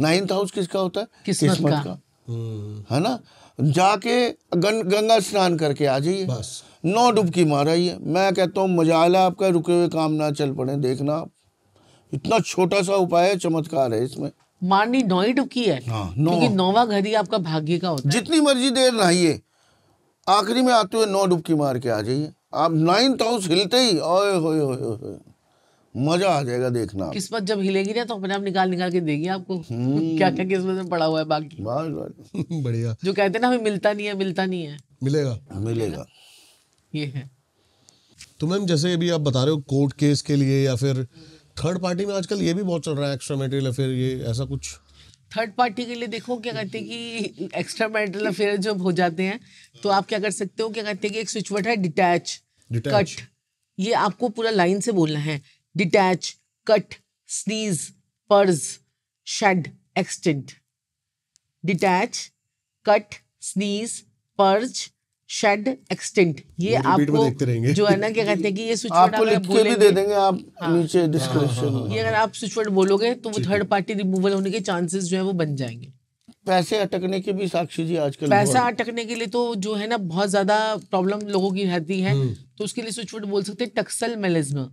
नाइन्थ हाउस किसका होता है किस्मत, किस्मत का, का। हम्म। है ना जाके गं, गंगा स्नान करके आ जाइए नौ डुबकी मारा ही है मैं कहता हूँ मजा मजाला आपका रुके हुए काम ना चल पड़े देखना आप इतना छोटा सा उपाय है चमत्कार है इसमें मारनी नौ ही डुबकी है हाँ, नौ क्योंकि नौवा घर ही आपका भाग्य का होता जितनी है मर्जी देर नहाइए आखिरी में आते हुए नौ डुबकी मार के आ जाइए आप नाइन्थ हाउस हिलते ही ओए होए मजा आ जाएगा देखना किस्मत जब हिलेगी ना तो अपने आप निकाल निकाल के देगी आपको हम्म। क्या क्या किस्मत में पड़ा हुआ है बाकी बढ़िया जो कहते ना हमें मिलता नहीं है मिलता नहीं है मिलेगा मिलेगा ये है तो मैम जैसे अभी आप बता रहे हो कोर्ट केस के लिए या फिर थर्ड पार्टी में आजकल ये भी बहुत चल रहा है एक्स्ट्रा मेटेरियल अफेयर ये ऐसा कुछ थर्ड पार्टी के लिए देखो क्या कहते हैं कि एक्स्ट्रा मेटेरियल अफेयर जब हो जाते हैं तो आप क्या कर सकते हो क्या कहते हैं कि एक स्विच है डिटैच कट ये आपको पूरा लाइन से बोलना है detach cut sneeze purge shed extent detach cut sneeze purge shed extent ये आपको जो है ना क्या कहते हैं कि ये स्विच लिख के भी दे देंगे आप हाँ, नीचे डिस्क्रिप्शन ये अगर आप स्विच वर्ड बोलोगे तो वो थर्ड पार्टी रिमूवल होने के चांसेस जो है वो बन जाएंगे पैसे अटकने के भी साक्षी जी आजकल पैसा अटकने के लिए तो जो है ना बहुत ज्यादा प्रॉब्लम लोगों की रहती है हम्म। तो उसके लिए स्विच वर्ड बोल सकते हैं टक्सल मेलिज्मा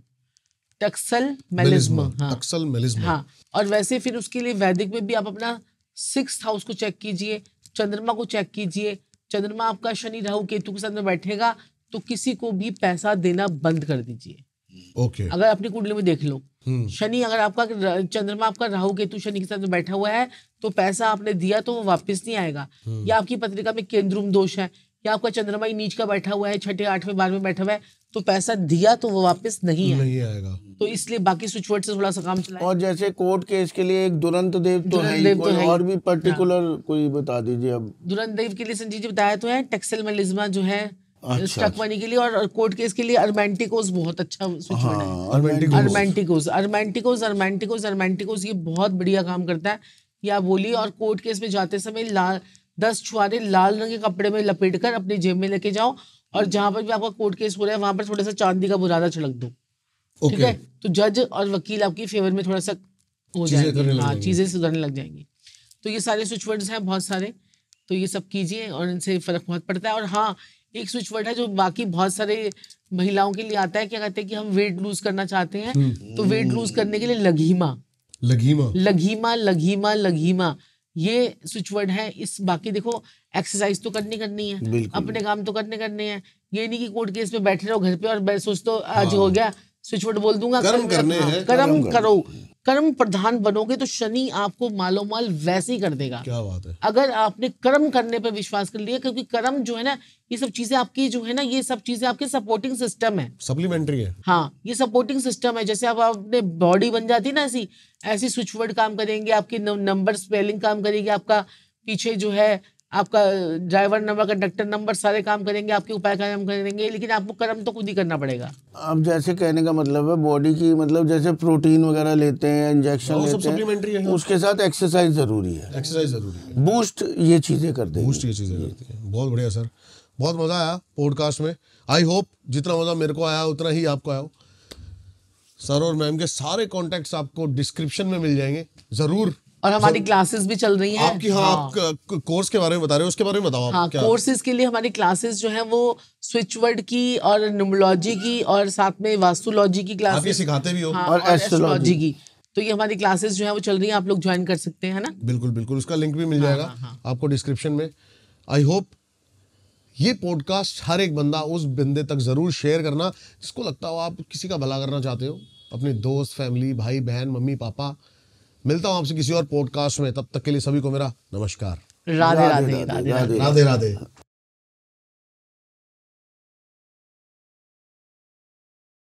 टक्सल मेलिज्मा हाँ टक्सल मेलिज्मा हाँ और वैसे फिर उसके लिए वैदिक में भी आप अपना सिक्स हाउस को चेक कीजिए चंद्रमा को चेक कीजिए चंद्रमा आपका शनि राहु केतु के साथ में बैठेगा तो किसी को भी पैसा देना बंद कर दीजिए ओके okay. अगर अपनी कुंडली में देख लो हम्म। शनि अगर आपका चंद्रमा आपका राहु केतु शनि के साथ में बैठा हुआ है तो पैसा आपने दिया तो वो वापस नहीं आएगा हम्म। या आपकी पत्रिका में केंद्रुम दोष है या आपका चंद्रमा ही नीच का बैठा हुआ है छठे आठवें बार में बैठा हुआ है तो पैसा दिया तो वो वापस नहीं, नहीं आएगा तो इसलिए बाकी स्विचवर्ड से थोड़ा सा काम चला और जैसे कोर्ट केस के लिए एक दुरंत देव तो है देव तो कोई तो है। और भी पर्टिकुलर हाँ। कोई बता दीजिए अब दुरंत देव के लिए संजीव जी बताया तो है टेक्सल मलिज्मा जो है अच्छा, अच्छा। के लिए और कोर्ट केस के लिए अरमेंटिकोस बहुत अच्छा स्विचवर्ड है हाँ, अरमेंटिकोस अरमेंटिकोस ये बहुत बढ़िया काम करता है या बोली और कोर्ट केस में जाते समय दस छुआरे लाल रंग के कपड़े में लपेट कर अपनी जेब में लेके जाओ और जहां पर भी आपका कोर्ट केस हो रहा है वहां पर थोड़ा सा चांदी का बुरादा छिड़क दो ठीक है तो जज और वकील आपकी फेवर में थोड़ा सा हो जाएंगे हाँ चीजें सुधरने लग जाएंगी तो ये सारे स्विच वर्ड्स हैं बहुत सारे तो ये सब कीजिए और इनसे फर्क बहुत पड़ता है और हाँ एक स्विच वर्ड है जो बाकी बहुत सारे महिलाओं के लिए आता है क्या कहते हैं कि हम वेट लूज करना चाहते हैं हम्म। तो वेट लूज करने के लिए लघीमा लघीमा लघीमा लघीमा लगीमा ये स्विच वर्ड है इस बाकी देखो एक्सरसाइज तो करनी करनी है अपने काम तो करने करने हैं ये नहीं कि कोर्ट केस में बैठे रहो घर पे और सोच तो आज हो हाँ। गया स्विच वर्ड बोल दूंगा कर्म करने हाँ, कर्म करो कर्म प्रधान बनोगे तो शनि आपको मालो माल वैसे ही कर देगा क्या बात है अगर आपने कर्म करने पर विश्वास कर लिया क्योंकि कर्म जो है ना ये सब चीजें आपकी जो है ना ये सब चीजें आपके सपोर्टिंग सिस्टम है सप्लीमेंट्री है हाँ ये सपोर्टिंग सिस्टम है जैसे आप आपने बॉडी बन जाती ना ऐसी ऐसे स्विचवर्ड काम करेंगे आपके नंबर स्पेलिंग काम करेंगे आपका पीछे जो है आपका ड्राइवर नंबर कंडक्टर नंबर सारे काम करेंगे आपके उपाय काम करेंगे लेकिन आपको कर्म तो खुद ही करना पड़ेगा अब जैसे कहने का मतलब है बॉडी की मतलब जैसे प्रोटीन वगैरह लेते हैं इंजेक्शन लेते हैं है उसके साथ एक्सरसाइज जरूरी है एक्सरसाइज जरूरी है बूस्ट ये चीज़ें करते हैं बूस्ट ये चीज़ें करते हैं बहुत बढ़िया सर बहुत मज़ा आया पॉडकास्ट में आई होप जितना मज़ा मेरे को आया उतना ही आपको आया सर और मैम के सारे कॉन्टेक्ट आपको डिस्क्रिप्शन में मिल जाएंगे जरूर और हमारी क्लासेस भी चल रही हैं आपकी हाँ, हाँ आप कोर्स के बारे में बता रहे हैं उसके बारे में बताओ हाँ, कोर्सेज के लिए हमारी क्लासेस जो है वो स्विच वर्ड की और न्यूमोलॉजी की और साथ में वास्तुलॉजी की क्लास सिखाते भी हो हाँ, और एस्ट्रोलॉजी की तो ये हमारी क्लासेस जो है वो चल रही है आप लोग ज्वाइन कर सकते हैं ना बिल्कुल बिल्कुल उसका लिंक भी मिल हाँ, जाएगा हाँ, हाँ। आपको डिस्क्रिप्शन में आई होप ये पॉडकास्ट हर एक बंदा उस बंदे तक ज़रूर शेयर करना जिसको लगता हो आप किसी का भला करना चाहते हो अपने दोस्त फैमिली भाई बहन मम्मी पापा मिलता हूँ आपसे किसी और पॉडकास्ट में तब तक के लिए सभी को मेरा नमस्कार राधे राधे राधे राधे राधे